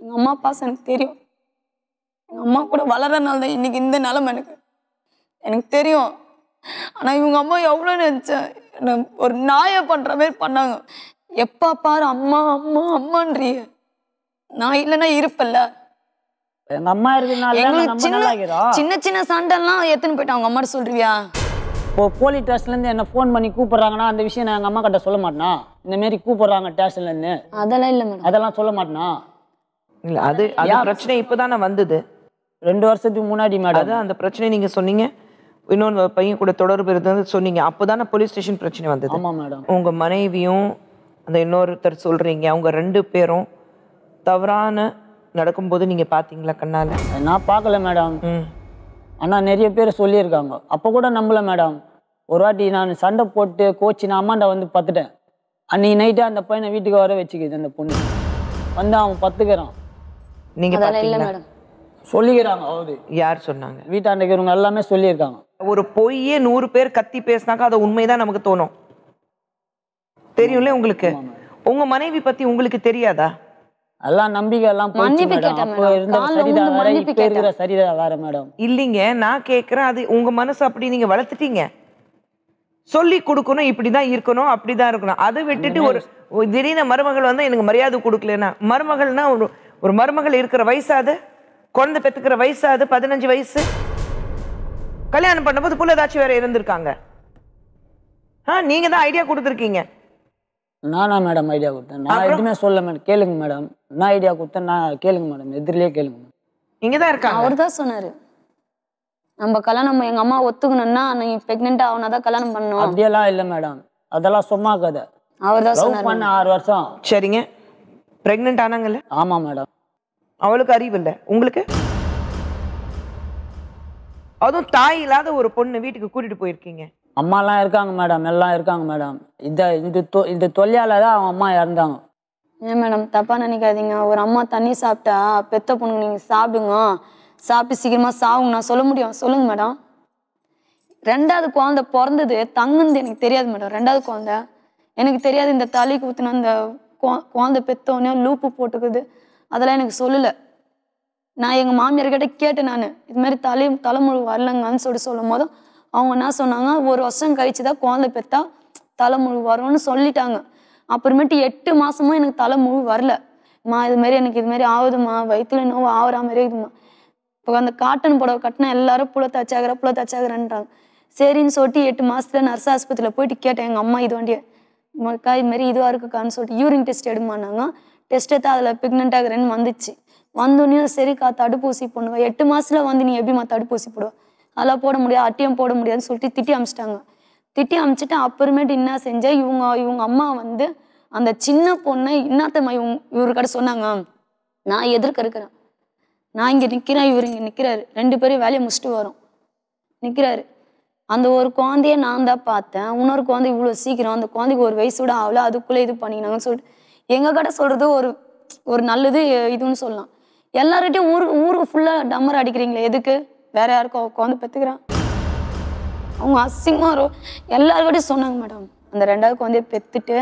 Speaker 2: எங்க அம்மா அப்பா எனக்கு தெரியும் எங்க அம்மா கூட வளரனால தான் இன்னைக்கு இந்த நிலம எனக்கு எனக்கு தெரியும் ஆனா இவங்க அம்மா எவ்வளோ நினைச்சேன் ஒரு நாயை பண்ற மாதிரி பண்ணாங்க எப்பா பாரு அம்மா அம்மா அம்மான்றியே நான் இல்லைன்னா இருப்பல்ல எங்க அம்மா இருக்கிறதுனால நம்ம சின்ன சின்ன சண்டைலாம் எத்தனை போயிட்டு அவங்க அம்மா சொல்றியா
Speaker 3: இப்போ போலி டேஸ்ட்லேருந்து என்ன ஃபோன் பண்ணி கூப்பிடுறாங்கன்னா அந்த விஷயம் நான் எங்கள் அம்மா கிட்ட சொல்ல மாட்டேனா இந்த மாரி கூப்பிட்றாங்க இருந்து அதெல்லாம் இல்லை மேடம் அதெல்லாம் சொல்ல மாட்டேனா
Speaker 1: இல்லை அது அது பிரச்சனை இப்போ வந்தது ரெண்டு வருஷத்துக்கு முன்னாடி மேடம் அது அந்த பிரச்சனை நீங்கள் சொன்னீங்க இன்னொன்று பையன் கூட தொடர்பு இருந்ததுன்னு சொன்னீங்க அப்போ போலீஸ் ஸ்டேஷன் பிரச்சனை வந்தது ஆமாம் மேடம் உங்கள் மனைவியும் அந்த இன்னொருத்தர் சொல்றீங்க அவங்க ரெண்டு பேரும் தவறான நடக்கும்போது நீங்கள் பார்த்தீங்களா கண்ணால் நான் பார்க்கல மேடம் ஆனால் நிறைய பேர் சொல்லியிருக்காங்க அப்போ கூட
Speaker 3: நம்பல மேடம் ஒரு வாட்டி நான் சண்டை போட்டு கோச்சு நான் அம்மாண்ட வந்து பார்த்துட்டேன் அன்னைக்கு நைட்டாக அந்த பையனை வீட்டுக்கு வர வச்சுக்கிது அந்த பொண்ணு வந்து அவன் பத்துக்கிறான் நீங்கள் இல்லை மேடம்
Speaker 1: சொல்லிக்கிறாங்க அவரு யார் சொன்னாங்க வீட்டாண்ட இவங்க எல்லாமே சொல்லியிருக்காங்க ஒரு பொய்யே நூறு பேர் கத்தி பேசினாக்கா அது உண்மைதான் நமக்கு தோணும் தெரியும்ல உங்களுக்கு உங்க மனைவி பத்தி உங்களுக்கு தெரியாதா எல்லாம் நம்பிக்கை எல்லாம் மன்னிப்பு கேட்டேன் அப்போ இருந்த சரிதான் வேற மேடம் இல்லைங்க நான் கேக்குறேன் அது உங்க மனசு அப்படி நீங்க வளர்த்துட்டீங்க சொல்லி கொடுக்கணும் இப்படிதான் இருக்கணும் அப்படிதான் இருக்கணும் அதை விட்டுட்டு ஒரு திடீர்னு மருமகள் வந்து எனக்கு மரியாதை கொடுக்கலன்னா மருமகள்னா ஒரு ஒரு மருமகள் இருக்கிற வயசாது அது குழந்தை பெற்றுக்கிற வயசு பதினஞ்சு வயசு கல்யாணம் பண்ணும்போது புள்ளதாச்சி ஏதாச்சும் வேற இருந்திருக்காங்க ஆ நீங்க தான் ஐடியா கொடுத்துருக்கீங்க நானா
Speaker 3: மேடம் ஐடியா கொடுத்தேன் நான் எதுவுமே சொல்ல மேடம் கேளுங்க மேடம் நான் ஐடியா கொடுத்தேன் நான் கேளுங்க மேடம் எதிரிலேயே கேளுங்க மேடம்
Speaker 2: இங்கே தான் இருக்கா அவர் தான் சொன்னார் நம்ம கல்யாணம் எங்கள் அம்மா ஒத்துக்கணும்னா நீ ப்ரெக்னென்ட் ஆகுனாதான் தான் கல்யாணம் பண்ணுவோம்
Speaker 3: அப்படியெல்லாம் இல்லை மேடம் அதெல்லாம் சும்மா கதை
Speaker 2: அவர் தான் சொன்னார் பண்ண
Speaker 1: ஆறு வருஷம் சரிங்க ப்ரெக்னென்ட் ஆனாங்கல்ல ஆமாம் மேடம் அவளுக்கு அறிவு இல்லை உங்களுக்கு அதுவும் தாய் இல்லாத ஒரு பொண்ணு வீட்டுக்கு கூட்டிட்டு போயிருக்கீங்க
Speaker 3: அம்மாலாம் இருக்காங்க மேடம் எல்லாம் இருக்காங்க மேடம் இந்த இந்த தொ இந்த தொல்லையால தான் அவன் அம்மா இறந்தாங்க
Speaker 2: ஏன் மேடம் தப்பா நினைக்காதீங்க ஒரு அம்மா தண்ணி சாப்பிட்டா பெத்த பொண்ணுங்க நீங்க சாப்பிடுங்க சாப்பிட்டு சீக்கிரமா சாவுங்க நான் சொல்ல முடியும் சொல்லுங்க மேடம் ரெண்டாவது குழந்தை பிறந்தது தங்குனது எனக்கு தெரியாது மேடம் ரெண்டாவது குழந்தை எனக்கு தெரியாது இந்த தலி ஊத்துன அந்த குழந்தை பெத்தோடனே லூப்பு போட்டுக்குது அதெல்லாம் எனக்கு சொல்லலை நான் எங்கள் மாமியார்கிட்ட கேட்டேன் நான் இது மாதிரி தலை தலைமுழு வரலங்கன்னு சொல்லி சொல்லும் போதும் அவங்க என்ன சொன்னாங்க ஒரு வருஷம் கழிச்சு தான் குழந்தை பெற்றா முழு வரும்னு சொல்லிட்டாங்க அப்புறமேட்டு எட்டு மாசமும் எனக்கு முழு வரல மா இது மாதிரி எனக்கு இது மாதிரி ஆகுதுமா வயிற்றுல நோவு ஆகுற மாதிரி இருக்குமா இப்போ அந்த காட்டன் புடவை கட்டினா எல்லாரும் புல தச்சாகிற புல தச்சாகிறன்றாங்க சரின்னு சொல்லிட்டு எட்டு மாசத்துல நர்ஸ் ஆஸ்பத்திரியில் போயிட்டு கேட்டேன் எங்கள் அம்மா இது வண்டிய மக்கா இது மாதிரி இதுவாக இருக்குக்கான்னு சொல்லிட்டு யூரின் டெஸ்ட் எடுமானாங்க டெஸ்ட் எடுத்தா அதில் பிக்னெண்ட் ஆகிறேன்னு வந்துச்சு வந்தோடனே சரிக்கா தடுப்பூசி போடுவேன் எட்டு மாசத்துல வந்து நீ எப்படிமா தடுப்பூசி போடுவேன் அதெல்லாம் போட முடியாது அட்டியம் போட முடியாதுன்னு சொல்லிட்டு திட்டி அமிச்சிட்டாங்க திட்டி அமிச்சுட்டு அப்புறமேட்டு என்ன செஞ்சா இவங்க இவங்க அம்மா வந்து அந்த சின்ன பொண்ணை இன்னத்தம்மா இவங்க இவர்கிட்ட சொன்னாங்க நான் எதிர்க்க இருக்கிறேன் நான் இங்கே நிற்கிறேன் இவர் இங்கே நிற்கிறாரு ரெண்டு பேரும் வேலையை முடிச்சுட்டு வரோம் நிற்கிறாரு அந்த ஒரு குழந்தைய நான் தான் பார்த்தேன் இன்னொரு குழந்தை இவ்வளோ சீக்கிரம் அந்த குழந்தைக்கு ஒரு வயசு விட ஆகல அதுக்குள்ளே இது பண்ணிக்கினாங்கன்னு சொல்லிட்டு எங்கள் கிட்ட சொல்கிறது ஒரு ஒரு நல்லது இதுன்னு சொல்லலாம் எல்லார்கிட்டையும் ஊரு ஊருக்கு ஃபுல்லாக டம்மர் அடிக்கிறீங்களே எதுக்கு வேற யாருக்கும் உட்காந்து பெற்றுக்கிறான் அவங்க அசிங்கமாக இருக்கும் எல்லாருக்கிட்டையும் சொன்னாங்க மேடம் அந்த ரெண்டாவது குழந்தைய பெற்றுட்டு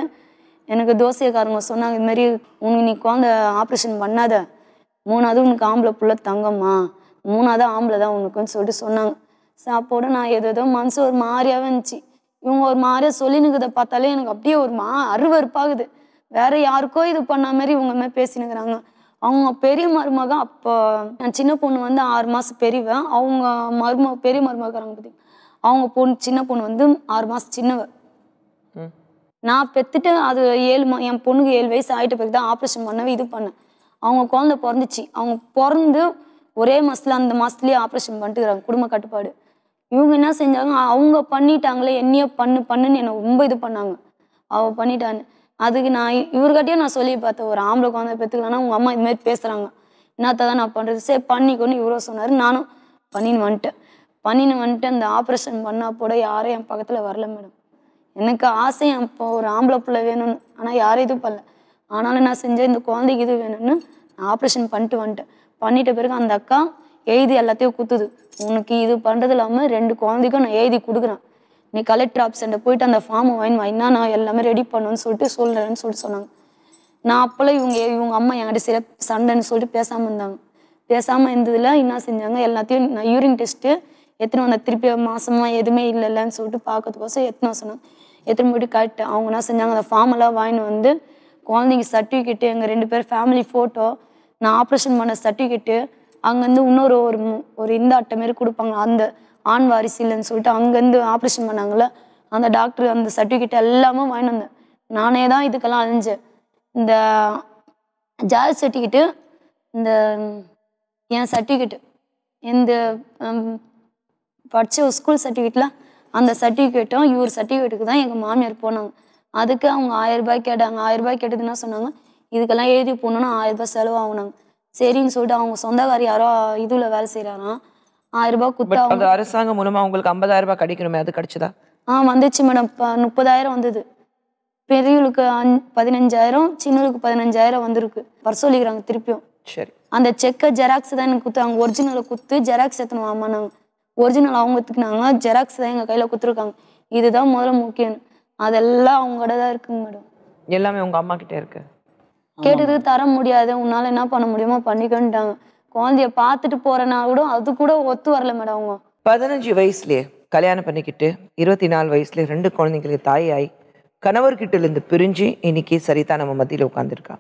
Speaker 2: எனக்கு தோசையக்காரங்க சொன்னாங்க மாதிரி உனக்கு நீ குழந்த ஆப்ரேஷன் பண்ணாத மூணாவது உனக்கு ஆம்பளை புள்ள தங்கம்மா மூணாவது ஆம்பளை தான் உனக்குன்னு சொல்லிட்டு சொன்னாங்க சாப்போட நான் எது ஏதோ மனசு ஒரு மாதிரியாகவே இருந்துச்சு இவங்க ஒரு மாதிரியாக சொல்லினுக்குதை பார்த்தாலே எனக்கு அப்படியே ஒரு மா அருவறுப்பாகுது வேற யாருக்கோ இது பண்ண மாதிரி இவங்க மாதிரி பேசினுக்கிறாங்க அவங்க பெரிய மருமக அப்போ என் சின்ன பொண்ணு வந்து ஆறு மாதம் பெரியவன் அவங்க மரும பெரிய மருமகாரங்க பற்றி அவங்க பொண்ணு சின்ன பொண்ணு வந்து ஆறு மாதம் சின்னவ நான் பெற்றுட்டு அது ஏழு மா என் பொண்ணுக்கு ஏழு வயசு ஆகிட்ட பிறகு தான் ஆப்ரேஷன் பண்ணவே இது பண்ணேன் அவங்க குழந்த பிறந்துச்சு அவங்க பிறந்து ஒரே மாதத்தில் அந்த மாதத்துலேயே ஆப்ரேஷன் பண்ணிட்டுக்கிறாங்க குடும்ப கட்டுப்பாடு இவங்க என்ன செஞ்சாங்க அவங்க பண்ணிட்டாங்களே என்னையோ பண்ணு பண்ணுன்னு என்னை ரொம்ப இது பண்ணாங்க அவள் பண்ணிட்டான்னு அதுக்கு நான் இவர்கிட்டயும் நான் சொல்லி பார்த்தேன் ஒரு ஆம்பளை குழந்தை பெற்றுக்கலன்னா உங்கள் அம்மா இதுமாரி பேசுகிறாங்க என்னத்தை தான் நான் பண்ணுறது சரி பண்ணிக்கொன்னு இவரோ சொன்னார் நானும் பண்ணின்னு வந்துட்டேன் பண்ணின்னு வந்துட்டு அந்த ஆப்ரேஷன் பண்ணால் கூட யாரும் என் பக்கத்தில் வரல மேடம் எனக்கு ஆசை அப்போ ஒரு ஆம்பளை பிள்ளை வேணும்னு ஆனால் யாரும் இதுவும் பண்ணல ஆனாலும் நான் செஞ்ச இந்த குழந்தைக்கு இது வேணும்னு நான் ஆப்ரேஷன் பண்ணிட்டு வந்துட்டேன் பண்ணிட்ட பிறகு அந்த அக்கா எழுதி எல்லாத்தையும் குத்துது உனக்கு இது பண்ணுறது இல்லாமல் ரெண்டு குழந்தைக்கும் நான் எழுதி கொடுக்குறேன் நீ கலெக்டர் ஆப்சண்ட்டை போயிட்டு அந்த ஃபார்மை வாங்கி வாங்கினா நான் எல்லாமே ரெடி பண்ணுன்னு சொல்லிட்டு சொல்கிறேன்னு சொல்லிட்டு சொன்னாங்க நான் அப்போல்லாம் இவங்க இவங்க அம்மா என்கிட்ட சில சண்டைன்னு சொல்லிட்டு பேசாமல் இருந்தாங்க பேசாமல் இருந்ததில் என்ன செஞ்சாங்க எல்லாத்தையும் நான் யூரின் டெஸ்ட்டு எத்தனை வந்தால் திருப்பி மாதமாக எதுவுமே இல்லைல்லன்னு சொல்லிட்டு பார்க்கறதுக்கோசம் எத்தனை சொன்னாங்க எத்தனை போட்டு கரெக்ட் அவங்க என்ன செஞ்சாங்க அந்த ஃபார்மெல்லாம் வாங்கின்னு வந்து குழந்தைங்க சர்டிஃபிகேட்டு எங்கள் ரெண்டு பேர் ஃபேமிலி ஃபோட்டோ நான் ஆப்ரேஷன் பண்ண சர்டிஃபிகேட்டு அங்கேருந்து இன்னொரு ஒரு ஒரு இந்த அட்டை மாரி கொடுப்பாங்க அந்த ஆண் வாரிசு இல்லைன்னு சொல்லிட்டு அங்கேருந்து ஆப்ரேஷன் பண்ணாங்கள அந்த டாக்டர் அந்த சர்டிஃபிகேட் எல்லாமே வாங்கிட்டு வந்தேன் நானே தான் இதுக்கெல்லாம் அழிஞ்சேன் இந்த ஜாதி சர்டிஃபிகேட்டு இந்த என் சர்டிஃபிகேட்டு இந்த படித்த ஸ்கூல் சர்டிஃபிகேட்டில் அந்த சர்டிஃபிகேட்டும் இவர் சர்டிஃபிகேட்டுக்கு தான் எங்கள் மாமியார் போனாங்க அதுக்கு அவங்க ஆயிரம் ரூபாய் கேட்டாங்க ஆயிரம் ரூபாய் கேட்டதுன்னா சொன்னாங்க இதுக்கெல்லாம் எழுதி போகணுன்னா ஆயிரம் ரூபாய் ஆகுனாங்க சரின்னு சொல்லிட்டு அவங்க சொந்தக்காரி யாரோ இதில் வேலை செய்கிறாங்க ஆயிரம் ரூபாய் குத்தா அது
Speaker 1: அரசாங்கம் மூலமா உங்களுக்கு ஐம்பதாயிரம் ரூபாய் கிடைக்கணுமே அது கிடைச்சதா
Speaker 2: ஆ வந்துச்சு மேடம் முப்பதாயிரம் வந்தது பெரியவளுக்கு பதினஞ்சாயிரம் சின்னவளுக்கு பதினஞ்சாயிரம் வந்திருக்கு வர சொல்லிக்கிறாங்க திருப்பியும் சரி அந்த செக்கை ஜெராக்ஸ் தான் எனக்கு அவங்க ஒரிஜினலை குத்து ஜெராக்ஸ் எத்தனை ஆமா நாங்கள் ஒரிஜினல் அவங்க எத்துக்கினாங்க ஜெராக்ஸ் தான் எங்கள் கையில கொடுத்துருக்காங்க இதுதான் முதல்ல முக்கியம் அதெல்லாம் அவங்ககிட்ட தான் இருக்குங்க மேடம்
Speaker 1: எல்லாமே உங்க அம்மா கிட்ட இருக்கு
Speaker 2: கேட்டதுக்கு தர முடியாது உன்னால என்ன பண்ண முடியுமோ பண்ணிக்கன்ட்டாங்க குழந்தைய பார்த்துட்டு போறேன்னா கூட அது கூட ஒத்து வரல மேடம் அவங்க
Speaker 1: பதினஞ்சு வயசுலயே கல்யாணம் பண்ணிக்கிட்டு இருபத்தி நாலு வயசுல ரெண்டு குழந்தைங்களுக்கு தாயாய் கணவர்கிட்ட இருந்து பிரிஞ்சு இன்னைக்கு சரிதா நம்ம மத்தியில் உட்காந்துருக்கா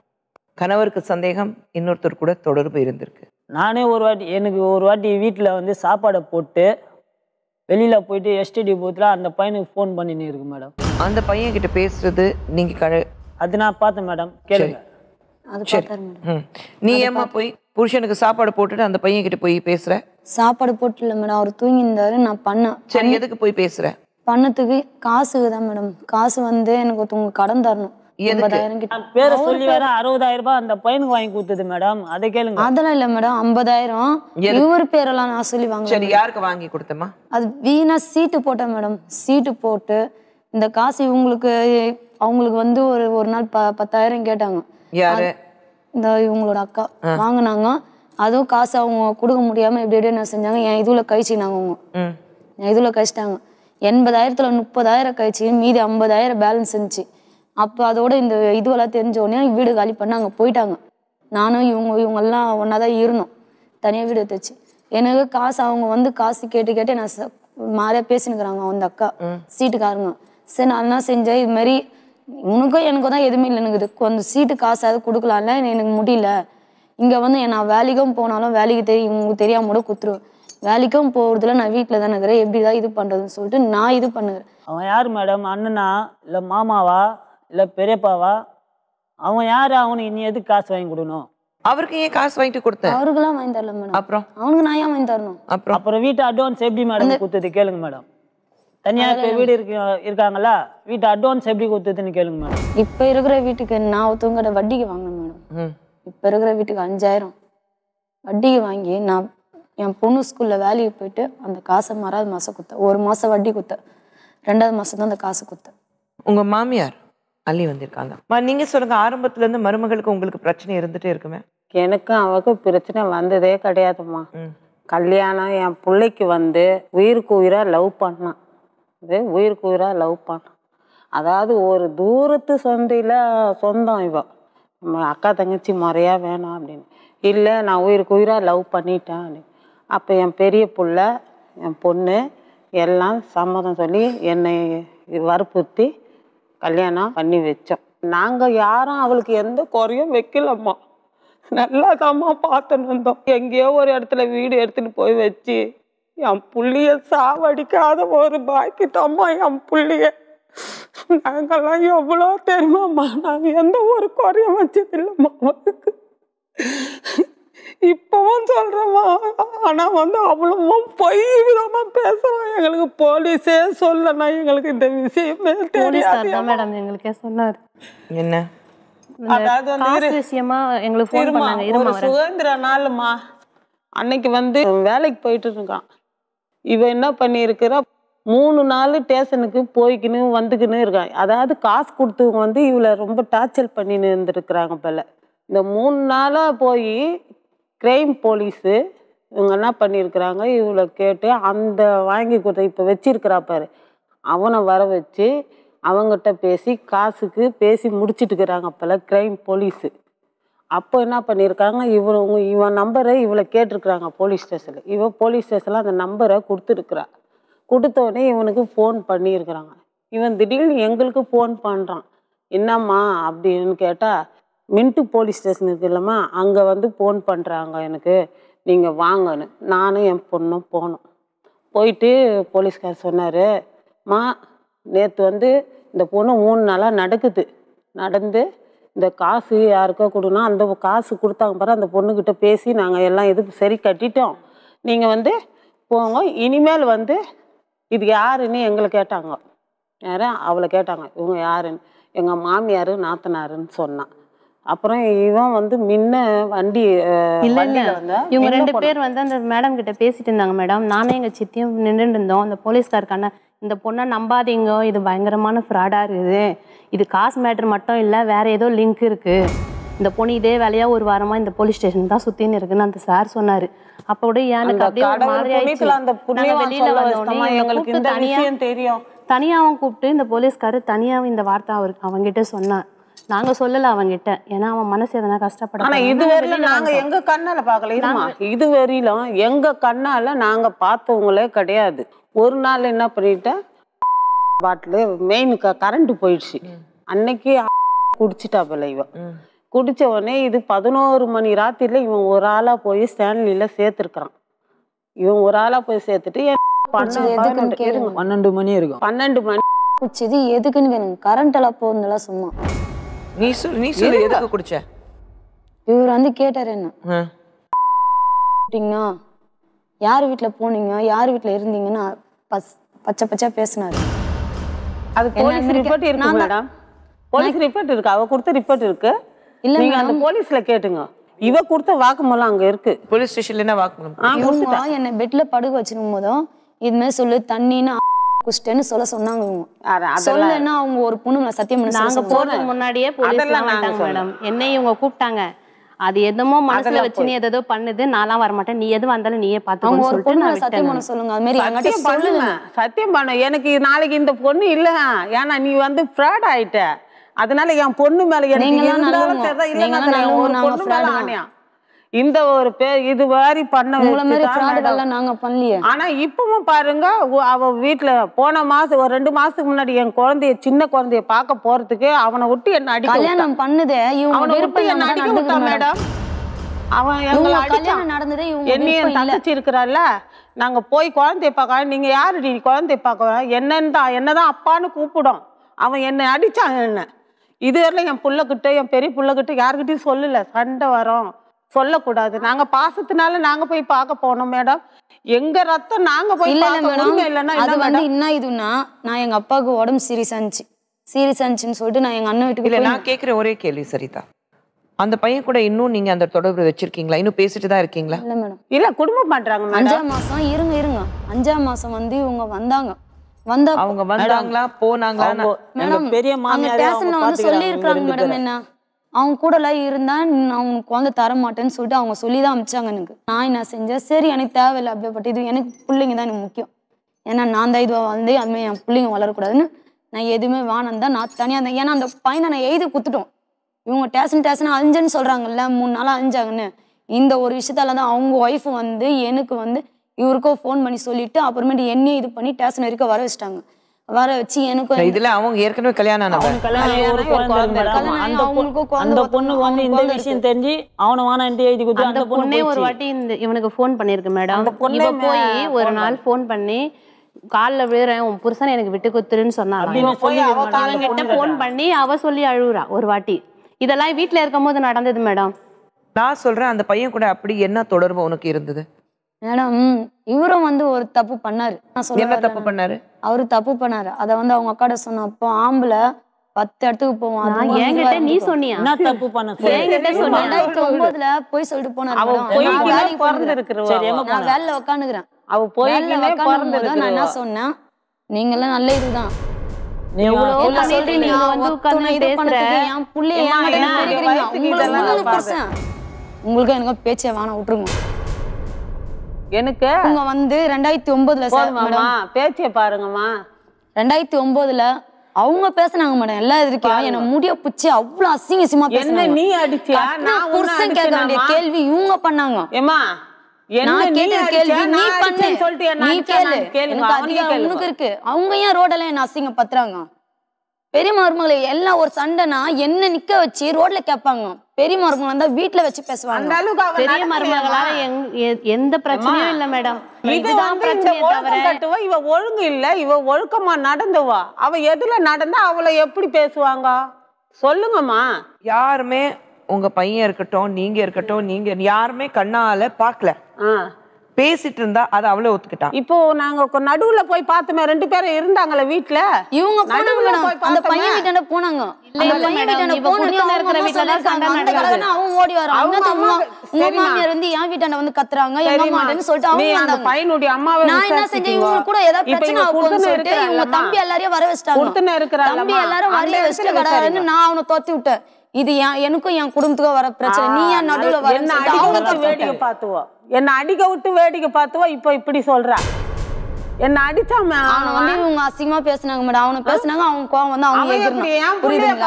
Speaker 1: கணவருக்கு சந்தேகம் இன்னொருத்தர் கூட தொடர்பு இருந்திருக்கு நானே
Speaker 3: ஒரு வாட்டி எனக்கு ஒரு வாட்டி வீட்டில் வந்து சாப்பாடை போட்டு வெளியில் போயிட்டு எஸ்டிடி போத்துல அந்த பையனுக்கு ஃபோன் பண்ணினே இருக்கு மேடம் அந்த பையன் கிட்ட பேசுறது நீங்கள் கழ அது நான்
Speaker 1: பார்த்தேன் மேடம் கேளுங்க நீ ஏமா போய் புருஷனுக்கு சாப்பாடு போட்டுட்டு அந்த பையன் கிட்ட போய் பேசுற
Speaker 2: சாப்பாடு போட்டு இல்லை மேடம் அவர் தூங்கி இருந்தாரு நான் பண்ணேன் சரி எதுக்கு போய் பேசுற பண்ணத்துக்கு காசுதான் மேடம் காசு வந்து எனக்கு ஒருத்தவங்க கடன் தரணும் சொல்லி வேற
Speaker 3: அறுபதாயிரம் ரூபாய் அந்த வாங்கி மேடம்
Speaker 2: அதெல்லாம் மேடம் ஐம்பதாயிரம்
Speaker 1: பேரெல்லாம் நான் சொல்லி வாங்க யாருக்கு வாங்கி
Speaker 2: அது வீணா சீட்டு போட்டேன் மேடம் சீட்டு போட்டு இந்த காசு அவங்களுக்கு வந்து ஒரு ஒரு நாள் ப பத்தாயிரம் கேட்டாங்க இந்த இவங்களோட அக்கா வாங்கினாங்க அதுவும் காசு அவங்க கொடுக்க முடியாமல் எப்படி எப்படியோ நான் செஞ்சாங்க என் இதுல கழிச்சினாங்க அவங்க என் இதுல கழிச்சிட்டாங்க எண்பதாயிரத்தில் முப்பதாயிரம் கழிச்சு மீதி ஐம்பதாயிரம் பேலன்ஸ் இருந்துச்சு அப்போ அதோட இந்த இதுவெல்லாம் தெரிஞ்சோடனே வீடு காலி பண்ண அங்கே போயிட்டாங்க நானும் இவங்க இவங்கெல்லாம் ஒன்றா தான் இருந்தோம் தனியாக வீடு எடுத்துச்சு எனக்கு காசு அவங்க வந்து காசு கேட்டு கேட்டு நான் மாறியா பேசினுக்கிறாங்க அந்த அக்கா சீட்டுக்காரங்க சரி நான் என்ன செஞ்சேன் இது மாதிரி உனக்கும் எனக்கும் தான் எதுவுமே இல்லை எனக்கு கொஞ்சம் சீட்டு காசாவது கொடுக்கலாம்ல எனக்கு முடியல இங்கே வந்து நான் வேலைக்கும் போனாலும் வேலைக்கு தெரியும் உங்களுக்கு தெரியாம கூட குத்துருவேன் வேலைக்கும் போகிறதுல நான் வீட்டில் தான் இருக்கிறேன் எப்படி தான் இது பண்ணுறதுன்னு சொல்லிட்டு நான் இது பண்ணுறேன்
Speaker 3: அவன் யார் மேடம் அண்ணனா இல்லை மாமாவா இல்லை பெரியப்பாவா அவன் யார் அவனு இனி எதுக்கு காசு வாங்கி கொடுக்கணும் அவருக்கு ஏன் காசு வாங்கிட்டு அவருக்கு
Speaker 2: எல்லாம் வாங்கி தரல மேடம் அப்புறம் அவனுக்கு நான் ஏன் வாங்கி தரணும்
Speaker 3: அப்புறம் அப்புறம் வீட்டு அட்வான்ஸ் எப்படி மேடம் கொடுத்தது கேளுங்க மேடம் தனியாக இப்போ வீடு இருக்க இருக்காங்களா வீட்டு அட்வான்ஸ் எப்படி கொடுத்ததுன்னு கேளுங்க மேடம்
Speaker 2: இப்போ இருக்கிற வீட்டுக்கு நான் ஒருத்தவங்கட வட்டிக்கு வாங்கணும் மேடம் இப்போ இருக்கிற வீட்டுக்கு அஞ்சாயிரம் வட்டிக்கு வாங்கி நான் என் பொண்ணு ஸ்கூலில் வேலைக்கு போயிட்டு அந்த காசை மறாவது மாதம் கொடுத்தேன் ஒரு மாதம் வட்டி கொடுத்தேன் ரெண்டாவது மாதம் தான் அந்த காசு கொடுத்தேன்
Speaker 1: உங்கள் மாமியார் அள்ளி வந்திருக்காங்க நீங்கள் சொல்லுங்க ஆரம்பத்துலேருந்து மருமகளுக்கு உங்களுக்கு பிரச்சனை இருந்துகிட்டே இருக்குமே எனக்கும் அவக்கும் பிரச்சனை வந்ததே
Speaker 5: கிடையாதுமா கல்யாணம் என் பிள்ளைக்கு வந்து உயிருக்கு உயிராக லவ் பண்ணான் இது உயிருக்கு உயிராக லவ் பண்ணான் அதாவது ஒரு தூரத்து சொந்தையில் சொந்தம் இவன் அக்கா தங்கச்சி முறையாக வேணாம் அப்படின்னு இல்லை நான் உயிருக்கு உயிராக லவ் பண்ணிட்டேன் அப்படின்னு அப்போ என் பெரிய பிள்ள என் பொண்ணு எல்லாம் சம்மதம் சொல்லி என்னை வற்புறுத்தி கல்யாணம் பண்ணி வச்சோம் நாங்கள் யாரும் அவளுக்கு எந்த குறையும் வைக்கலம்மா நல்லா தாம்மா பார்த்துன்னு வந்தோம் எங்கேயோ ஒரு இடத்துல வீடு எடுத்துகிட்டு போய் வச்சு என் புள்ளிய சாவடிக்காத ஒரு பாக்கிட்டோம்மா என் புள்ளிய நாங்கெல்லாம் எவ்வளோ தெரியுமாம்மா நாங்கள் எந்த ஒரு குறையும் வச்சதில்லைம்மா அவளுக்கு இப்பவும் சொல்கிறேம்மா ஆனால் வந்து அவ்வளவும் பொய் விதமாக பேசுகிறான் எங்களுக்கு போலீஸே
Speaker 3: சொல்லனா எங்களுக்கு இந்த விஷயமே
Speaker 5: தெரியாது
Speaker 4: மேடம் எங்களுக்கே சொன்னார் என்ன அதாவது வந்து விஷயமா எங்களுக்கு சுதந்திர
Speaker 5: நாளுமா அன்னைக்கு வந்து வேலைக்கு போயிட்டு இருக்கான் இவ என்ன பண்ணியிருக்கிறா மூணு நாள் ஸ்டேஷனுக்கு போய்க்கின்னு வந்துக்கின்னு இருக்காங்க அதாவது காசு கொடுத்தவங்க வந்து இவளை ரொம்ப டார்ச்சர் பண்ணின்னு இருந்திருக்கிறாங்க போல இந்த மூணு நாளாக போய் கிரைம் போலீஸு இவங்க என்ன பண்ணியிருக்கிறாங்க இவளை கேட்டு அந்த வாங்கி கொடுத்த இப்போ வச்சிருக்கிறா பாரு அவனை வர வச்சு அவங்ககிட்ட பேசி காசுக்கு பேசி முடிச்சுட்டுக்கிறாங்க அப்போல்லாம் கிரைம் போலீஸு அப்போ என்ன பண்ணியிருக்காங்க இவங்க இவன் நம்பரை இவளை கேட்டிருக்கிறாங்க போலீஸ் ஸ்டேஷனில் இவன் போலீஸ் ஸ்டேஷனில் அந்த நம்பரை கொடுத்துருக்குறா கொடுத்தோடனே இவனுக்கு ஃபோன் பண்ணியிருக்கிறாங்க இவன் திடீர்னு எங்களுக்கு ஃபோன் பண்ணுறான் என்னம்மா அப்படின்னு கேட்டால் மின்ட்டு போலீஸ் ஸ்டேஷன் இருக்கு இல்லைம்மா அங்கே வந்து ஃபோன் பண்ணுறாங்க எனக்கு நீங்கள் வாங்கன்னு நானும் என் பொண்ணும் போனோம் போயிட்டு போலீஸ்கார் சொன்னார் மா நேற்று வந்து இந்த பொண்ணு மூணு நாளாக நடக்குது நடந்து இந்த காசு யாருக்கோ கொடுனா அந்த காசு கொடுத்தாங்க பாரு அந்த பொண்ணுக்கிட்ட பேசி நாங்கள் எல்லாம் இது சரி கட்டிட்டோம் நீங்கள் வந்து போங்க இனிமேல் வந்து இது யாருன்னு எங்களை கேட்டாங்க யார் அவளை கேட்டாங்க இவங்க யாருன்னு எங்கள் மாமியார் நாத்தனாருன்னு சொன்னான் அப்புறம்
Speaker 4: இவன் வந்து முன்ன வண்டி இல்ல இல்ல இவங்க ரெண்டு பேர் வந்து அந்த மேடம் கிட்ட பேசிட்டு இருந்தாங்க மேடம் நானும் எங்க சித்தியும் நின்றுட்டு இருந்தோம் அந்த போலீஸ்காரக்கான இந்த பொண்ணை நம்பாதீங்க இது பயங்கரமான ஃப்ராடா இருக்குது இது காசு மேட்ரு மட்டும் இல்லை வேற ஏதோ லிங்க் இருக்கு இந்த பொண்ணு இதே வேலையா ஒரு வாரமா இந்த போலீஸ் ஸ்டேஷன் தான் சுத்தின்னு இருக்குன்னு அந்த சார் சொன்னாரு அப்போட எனக்கு அப்படியே ஒரு கூப்பிட்டு இந்த போலீஸ்காரு தனியா இந்த வார்த்தை அவருக்கு அவங்கிட்ட சொன்னான் நாங்க சொல்லல அவங்கிட்ட ஏன்னா அவன் மனசு எதனா கஷ்டப்பட ஆனா இது வரையில நாங்க எங்க
Speaker 5: கண்ணால பாக்கல இது வரையிலும் எங்க கண்ணால நாங்க பார்த்தவங்களே கிடையாது ஒரு நாள் என்ன பண்ணிட்டேன் பாட்டிலு மெயின் கரண்ட் போயிடுச்சு அன்னைக்கு குடிச்சிட்டா இவன் குடிச்ச உடனே இது பதினோரு மணி ராத்திரில இவன் ஒரு ஆளா போய் ஸ்டான்லில சேர்த்திருக்கிறான் இவன் ஒரு ஆளா போய் சேர்த்துட்டு பன்னெண்டு மணி இருக்கும் பன்னெண்டு மணி
Speaker 2: எதுக்குன்னு கரண்ட் எல்லாம் போகுதுல சும்மா
Speaker 5: நீ சொல்லு
Speaker 1: நீ சொல்லு எதுக்கு குடிச்ச
Speaker 2: இவர் வந்து கேட்டார் என்ன யார் வீட்டுல போனீங்க யார் வீட்டுல இருந்தீங்கன்னு பஸ் பச்சை பச்சையாக பேசினார்
Speaker 5: அது போலீஸ் ரிப்போர்ட் இருக்கு மேடம் போலீஸ் ரிப்போர்ட் இருக்கு அவ கொடுத்த ரிப்போர்ட் இருக்கு இல்ல நீங்க அந்த போலீஸ்ல கேட்டுங்க இவ கொடுத்த வாக்குமூலம் அங்க இருக்கு போலீஸ் ஸ்டேஷன்ல என்ன
Speaker 2: வாக்குமூலம் என்ன பெட்ல படுக்க வச்சிருக்கும் போதும் இது மாதிரி சொல்லு தண்ணின்னு குஷ்டன்னு சொல்ல சொன்னாங்க சொல்லன்னா அவங்க ஒரு பொண்ணு சத்தியம் நாங்க போறதுக்கு முன்னாடியே போலீஸ்
Speaker 4: மேடம் என்னை இவங்க கூப்பிட்டாங்க அது எதுமோ மனசுல வச்சு நீ ஏதோ பண்ணுது நான்லாம் வரமாட்டேன் நீ எது வந்தாலும் நீயே பார்த்து ஒரு பொண்ணு சத்தியம் பண்ண சொல்லுங்க அது மாதிரி சத்தியம் பண்ணுங்க சத்தியம் பண்ண எனக்கு
Speaker 5: நாளைக்கு இந்த பொண்ணு இல்ல ஏன்னா நீ வந்து ஃப்ராட் ஆயிட்ட அதனால என் பொண்ணு மேல எனக்கு இருந்தாலும் சரி இல்லைன்னா ஒரு பொண்ணு மேல ஆணையா இந்த ஒரு பே இது மாதிரி பண்ண நாங்க பண்ணலையே ஆனா இப்பவும் பாருங்க அவ வீட்டுல போன மாசம் ஒரு ரெண்டு மாசத்துக்கு முன்னாடி என் குழந்தைய சின்ன குழந்தைய பார்க்க போறதுக்கு அவனை விட்டு என்ன அடி கல்யாணம் பண்ணுதே அவனை விருப்பம் என்ன அடிக்க மேடம் அவன் கல்யாணம்
Speaker 2: நடந்தது என்னையும் தங்கச்சி
Speaker 5: இருக்கிறாள்ல நாங்க போய் குழந்தைய பார்க்க நீங்க யாரு நீ குழந்தைய பார்க்க என்னன்னு தான் என்னதான் அப்பான்னு கூப்பிடும் அவன் என்னை அடிச்சான் என்ன இதுவரையிலும் என் கிட்ட என் பெரிய கிட்ட யாருக்கிட்டையும் சொல்லல சண்டை வரும் சொல்லக்கூடாது நாங்க பாசத்தினால நாங்க போய்
Speaker 2: பார்க்க போனோம் மேடம் எங்க ரத்தம் நாங்க போய் இல்ல மேடம் அது வந்து என்ன இதுன்னா நான் எங்க அப்பாவுக்கு உடம்பு சீரியஸ் ஆனிச்சு சீரியஸ் ஆனிச்சுன்னு சொல்லிட்டு நான் எங்க அண்ணன் வீட்டுக்கு நான்
Speaker 1: கேக்குற ஒரே கேள்வி சரிதா அந்த பையன் கூட இன்னும் நீங்க அந்த தொடர்பு வச்சிருக்கீங்களா இன்னும் பேசிட்டு தான் இருக்கீங்களா இல்ல மேடம் இல்ல குடும்பம் பண்றாங்க அஞ்சாம்
Speaker 2: மாசம் இருங்க இருங்க அஞ்சாம் மாசம் வந்து இவங்க வந்தாங்க வந்தா
Speaker 1: அவங்க வந்தாங்களா போனாங்களா மேடம் பெரிய மாமியார் வந்து சொல்லி இருக்காங்க மேடம் என்ன
Speaker 2: அவங்க கூடலாம் இருந்தேன் அவங்க குழந்தை தர மாட்டேன்னு சொல்லிட்டு அவங்க சொல்லி தான் அமிச்சாங்க எனக்கு நான் என்ன செஞ்சேன் சரி எனக்கு தேவையில்லை அப்படியேப்பட்ட இது எனக்கு பிள்ளைங்க தான் எனக்கு முக்கியம் ஏன்னா நான் தான் இதுவாக வளர்ந்து அதுமாதிரி என் பிள்ளைங்க வளரக்கூடாதுன்னு நான் எதுவுமே வேணாம் தான் நான் தனியாக இருந்தேன் ஏன்னா அந்த பையனை நான் எழுதி குத்துட்டோம் இவங்க டேஷன் டேஷன் அஞ்சன்னு சொல்கிறாங்கல்ல மூணு நாளாக அழிஞ்சாங்கன்னு இந்த ஒரு விஷயத்தால தான் அவங்க ஒய்ஃப் வந்து எனக்கு வந்து இவருக்கோ ஃபோன் பண்ணி சொல்லிவிட்டு அப்புறமேட்டு என்னையும் இது பண்ணி டேஷன் வரைக்கும் வர வச்சிட்டாங்க வர வச்சு எனக்கு இதுல
Speaker 1: அவங்க ஏற்கனவே கல்யாணம் ஆனவங்க
Speaker 2: கல்யாணம்
Speaker 4: அந்த பொண்ணு வந்து இந்த விஷயம்
Speaker 3: தெரிஞ்சு அவன எழுதி கொடுத்து அந்த பொண்ணே ஒரு வாட்டி
Speaker 4: இந்த இவனுக்கு போன் பண்ணிருக்கு மேடம் இவ போய் ஒரு நாள் போன் பண்ணி கால்ல விழுறேன் உன் புருஷன் எனக்கு விட்டு குத்துருன்னு சொன்னாங்க போன் பண்ணி அவ சொல்லி அழுகுறா ஒரு வாட்டி
Speaker 2: இதெல்லாம் வீட்டுல இருக்கும் போது நடந்தது மேடம்
Speaker 1: நான் சொல்றேன் அந்த பையன் கூட அப்படி என்ன தொடர்பு உனக்கு இருந்தது
Speaker 2: மேடம் இவரும் வந்து ஒரு தப்பு பண்ணாரு நான் தப்பு பண்ணாரு அவரு தப்பு பண்ணாரு அத வந்து அவங்க அக்காட சொன்னப்போ ஆம்புல பத்து இடத்துக்கு போவோம் என்கிட்ட நீ சொன்னியா நான் தப்பு பண்ண போய் சொல்லிட்டு போனா நான் வேலையில உட்காந்துக்கிறேன்
Speaker 3: அவ
Speaker 5: போய் நான் என்ன
Speaker 2: சொன்னேன் நீங்க எல்லாம் நல்ல இதுதான் உங்களுக்கு எனக்கு பேச்சே வேணாம் விட்டுருங்க எனக்கு உங்க வந்து ரெண்டாயிரத்தி ஒன்பதுல சார் பேச்சிய பாருங்கம்மா ரெண்டாயிரத்தி ஒன்பதுல அவங்க பேசினாங்க மேடம் எல்லாம் இருக்கா என்ன முடிய பிச்சு அவ்வளவு அசிங்க அசிங்கமா என்ன நீ அடிச்சியா நான் புருஷன் கேட்க வேண்டிய கேள்வி இவங்க பண்ணாங்க ஏமா கேள்வி நீ பண்ணு சொல்லிட்டு நீ கேளு எனக்கு இருக்கு அவங்க ஏன் ரோடெல்லாம் என்ன அசிங்க பத்துறாங்க பெரிய மருமகளை எல்லாம் ஒரு சண்டைனா என்ன நிக்க வச்சு ரோட்ல கேப்பாங்க பெரிய மருமகள் வந்தா வீட்டுல வச்சு பேசுவாங்க பெரிய மருமகளால எந்த பிரச்சனையும் இல்ல மேடம் இவ ஒழுங்கு இல்ல இவ ஒழுக்கமா
Speaker 5: நடந்துவா அவ எதுல நடந்தா அவளை எப்படி பேசுவாங்க
Speaker 1: சொல்லுங்கம்மா யாருமே உங்க பையன் இருக்கட்டும் நீங்க இருக்கட்டும் நீங்க யாருமே கண்ணால பாக்கல பேசிட்டு இருந்தா அது அவ்வளவு ஒத்துக்கிட்டா இப்போ நாங்க நடுவுல போய் பார்த்தோமே ரெண்டு பேரும் இருந்தாங்களே
Speaker 2: வீட்டுல இவங்க நடுவுல போய் அந்த பையன் வீட்டாண்ட போனாங்க அவன் ஓடி என் வீட்டாண்ட வந்து கத்துறாங்க சொல்லிட்டு பையனுடைய அம்மாவை நான் என்ன இவங்க கூட ஏதாவது சொல்லிட்டு இவங்க தம்பி எல்லாரையும் வர இருக்கிற எல்லாரும் நான் அவனை தோத்தி விட்டேன் இது எனக்கும் என் குடும்பத்துக்கும் வர பிரச்சனை நீ என் நடுவுல வர வேடிக்கை பாத்துவோம் என்னை அடிக்க
Speaker 5: விட்டு வேடிக்கை பார்த்துவா இப்போ இப்படி சொல்கிறா என்ன அடிச்சா வந்து இவங்க அசிங்கமா
Speaker 2: பேசினாங்க மேடம் அவனை பேசினாங்க அவங்க கோவம் வந்து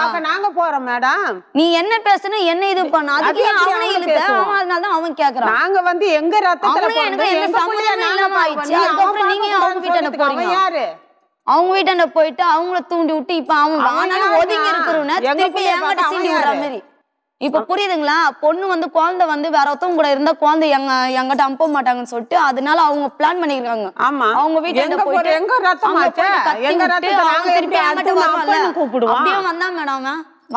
Speaker 2: அவங்க
Speaker 5: நாங்க போறோம் மேடம்
Speaker 2: நீ என்ன பேசுன என்ன இது பண்ண அதுக்கு அவன் அதனால தான் அவன் கேக்குறான் நாங்க வந்து எங்க ரத்தத்துல எனக்கு அவங்க போறீங்க யாரு அவங்க வீட்டாண்ட போயிட்டு அவங்கள தூண்டி விட்டு இப்ப அவங்க வானாலும் ஒதுங்கி மாதிரி இப்ப புரியுதுங்களா பொண்ணு வந்து குழந்தை வந்து வேற ஒருத்தவங்க கூட இருந்தா குழந்தை எங்க எங்கிட்ட அனுப்ப மாட்டாங்கன்னு சொல்லிட்டு அதனால அவங்க பிளான் பண்ணிருக்காங்க ஆமா அவங்க வீட்டுல போயிட்டு எங்க ரத்தம் அப்படியே வந்தான் மேடம்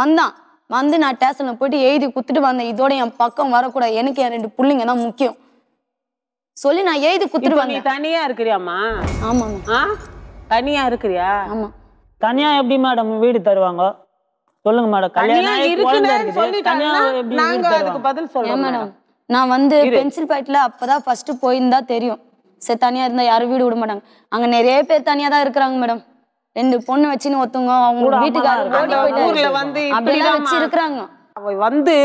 Speaker 2: வந்தான் வந்து நான் ஸ்டேஷன்ல போயிட்டு எழுதி குத்துட்டு வந்தேன் இதோட என் பக்கம் வரக்கூடாது எனக்கு என் ரெண்டு பிள்ளைங்க தான் முக்கியம் சொல்லி நான் எழுதி குத்துட்டு வந்தேன்
Speaker 3: தனியா இருக்கிறியாமா ஆமா தனியா இருக்கிறியா ஆமா தனியா எப்படி மேடம் வீடு தருவாங்க சொல்லுங்க மேடம் கல்யாணம்
Speaker 2: நாங்க அதுக்கு பதில் சொல்லுங்க மேடம் நான் வந்து பென்சில் பாயிண்ட்ல அப்பதான் ஃபர்ஸ்ட் போயிருந்தா தெரியும் சரி தனியா இருந்தா யாரும் வீடு விட மாட்டாங்க அங்க நிறைய பேர் தனியா தான் இருக்கிறாங்க மேடம் ரெண்டு பொண்ணு வச்சுன்னு ஒத்துங்க அவங்க வீட்டுக்காரங்க வந்து அப்படிலாம் வச்சிருக்கிறாங்க
Speaker 5: இருக்கிறாங்க வந்து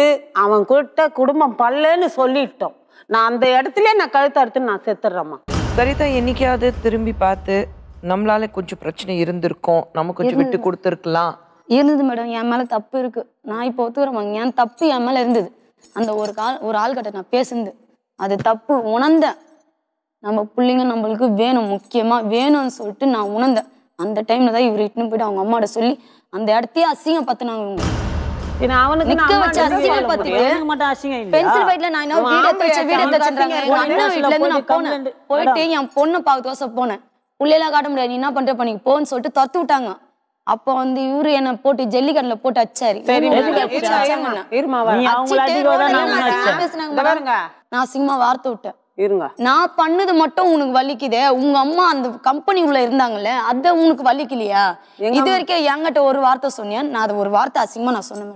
Speaker 5: அவன் கிட்ட குடும்பம் பல்லன்னு சொல்லிட்டோம் நான் அந்த இடத்துல நான்
Speaker 2: கழுத்த அறுத்து நான் செத்துடுறேம்மா
Speaker 1: சரிதா என்னைக்காவது திரும்பி பார்த்து நம்மளால கொஞ்சம் பிரச்சனை இருந்திருக்கும் நம்ம கொஞ்சம் விட்டு கொடுத்துருக்கலாம்
Speaker 2: இருந்தது மேடம் என் மேல தப்பு இருக்கு நான் இப்போ ஒத்துக்கிறேன் என் தப்பு என் மேல இருந்தது அந்த ஒரு கால் ஒரு ஆள்கிட்ட நான் பேசுனது அது தப்பு உணர்ந்தேன் நம்ம பிள்ளைங்க நம்மளுக்கு வேணும் முக்கியமா வேணும்னு சொல்லிட்டு நான் உணர்ந்தேன் அந்த டைம்ல தான் இவர் இட்டுன்னு போயிட்டு அவங்க அம்மாட சொல்லி அந்த இடத்தையே அசிங்கப்படுத்தினாங்க இவங்க போயிட்டு என் பொண்ணு பாக்க தோசை போனேன் பிள்ளைலாம் காட்ட முடியாது நீ என்ன பண்ற போன்னு சொல்லிட்டு தத்து விட்டாங்க அப்போ வந்து இவரு என்ன போட்டு ஜல்லிக்கட்டுல போட்டு அச்சாரு நான் சிங்கமா வார்த்தை விட்டேன் நான் பண்ணது மட்டும் உனக்கு வலிக்குதே உங்க அம்மா அந்த கம்பெனி உள்ள இருந்தாங்கல்ல அத உனக்கு வலிக்கலையா இது வரைக்கும் என்கிட்ட ஒரு வார்த்தை சொன்னியா நான் அது ஒரு வார்த்தை அசிங்கமா நான் சொன்ன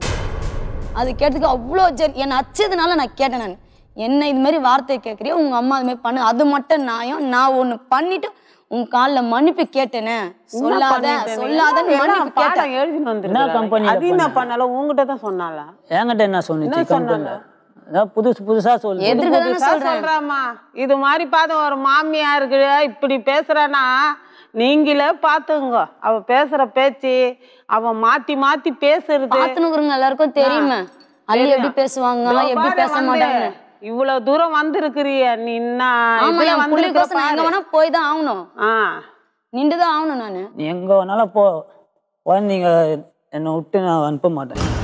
Speaker 2: அது கேட்டதுக்கு அவ்வளோ ஜெர் என்னை அச்சதுனால நான் கேட்டேன் நான் என்ன இது மாதிரி வார்த்தை கேட்குறியா உங்க அம்மா அது மாதிரி பண்ணு அது மட்டும் நாயம் நான் ஒன்று பண்ணிட்டு உன் கால்ல மன்னிப்பு கேட்டேன்னு சொல்லாத சொல்லாத மன்னிப்பு கேட்டேன் எழுதி
Speaker 5: வந்து என்ன கம்பெனி அது என்ன பண்ணால உன்கிட்ட தான் சொன்னால
Speaker 3: என்கிட்ட என்ன சொன்னிச்சு கம்பெனி புதுசு புதுசா சொல்லு சொல்றேன்மா
Speaker 5: இது மாதிரி பார்த்த ஒரு மாமியா இருக்கு இப்படி பேசுறனா நீங்களே பாத்துங்க அவ பேசுற பேச்சு அவ மாத்தி மாத்தி பேசுறது பாத்துனுக்குறங்க எல்லாருக்கும் தெரியுமா
Speaker 2: அள்ளி எப்படி பேசுவாங்க எப்படி பேச மாட்டாங்க
Speaker 5: இவ்வளவு தூரம் வந்திருக்கிறிய நின்னா
Speaker 2: போய்தான் போய் தான் ஆகணும் நின்றுதான் ஆகணும் நானு
Speaker 3: எங்க வேணாலும் போ குழந்தைங்க என்ன விட்டு நான் அனுப்ப மாட்டேன்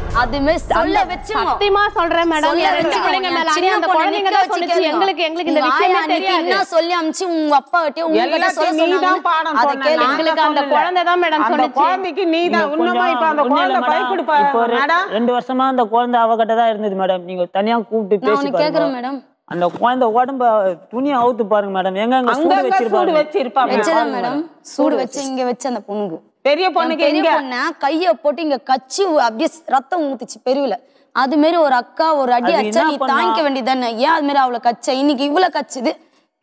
Speaker 2: அதுமே சொல்ல வச்சு சத்தியமா சொல்றேன் மேடம் ரெண்டு பிள்ளைங்க மேல அந்த குழந்தைங்க தான் சொல்லிச்சு எங்களுக்கு எங்களுக்கு இந்த விஷயமே தெரியாது என்ன சொல்லி அம்ச்சி உங்க அப்பா கிட்ட உங்ககிட்ட சொல்ல சொன்னாங்க பாடம் சொன்னாங்க எங்களுக்கு அந்த குழந்தை தான் மேடம் சொல்லுச்சு குழந்தைக்கு நீ தான் உண்மையா இப்ப அந்த குழந்தை பயப்படுப்பா மேடம்
Speaker 3: ரெண்டு வருஷமா அந்த குழந்தை அவகிட்ட தான் இருந்தது மேடம் நீங்க தனியா கூப்பிட்டு பேசி பாருங்க கேக்குறேன் மேடம் அந்த குழந்தை உடம்ப துணியை அவுத்து பாருங்க மேடம் எங்க அங்க சூடு வச்சிருப்பாங்க மேடம் சூடு வச்சு இங்க
Speaker 2: வச்சு அந்த பொண்ணுக்கு பெரிய பொண்ணுக்கு எங்க பொண்ண கைய போட்டு இங்க கச்சி அப்படியே ரத்தம் ஊத்துச்சு பெருவில அது மாதிரி ஒரு அக்கா ஒரு அடி அச்சா நீ தாங்கிக்க தானே ஏன் அது மாதிரி அவளை கச்ச இன்னைக்கு இவ்வளவு கச்சுது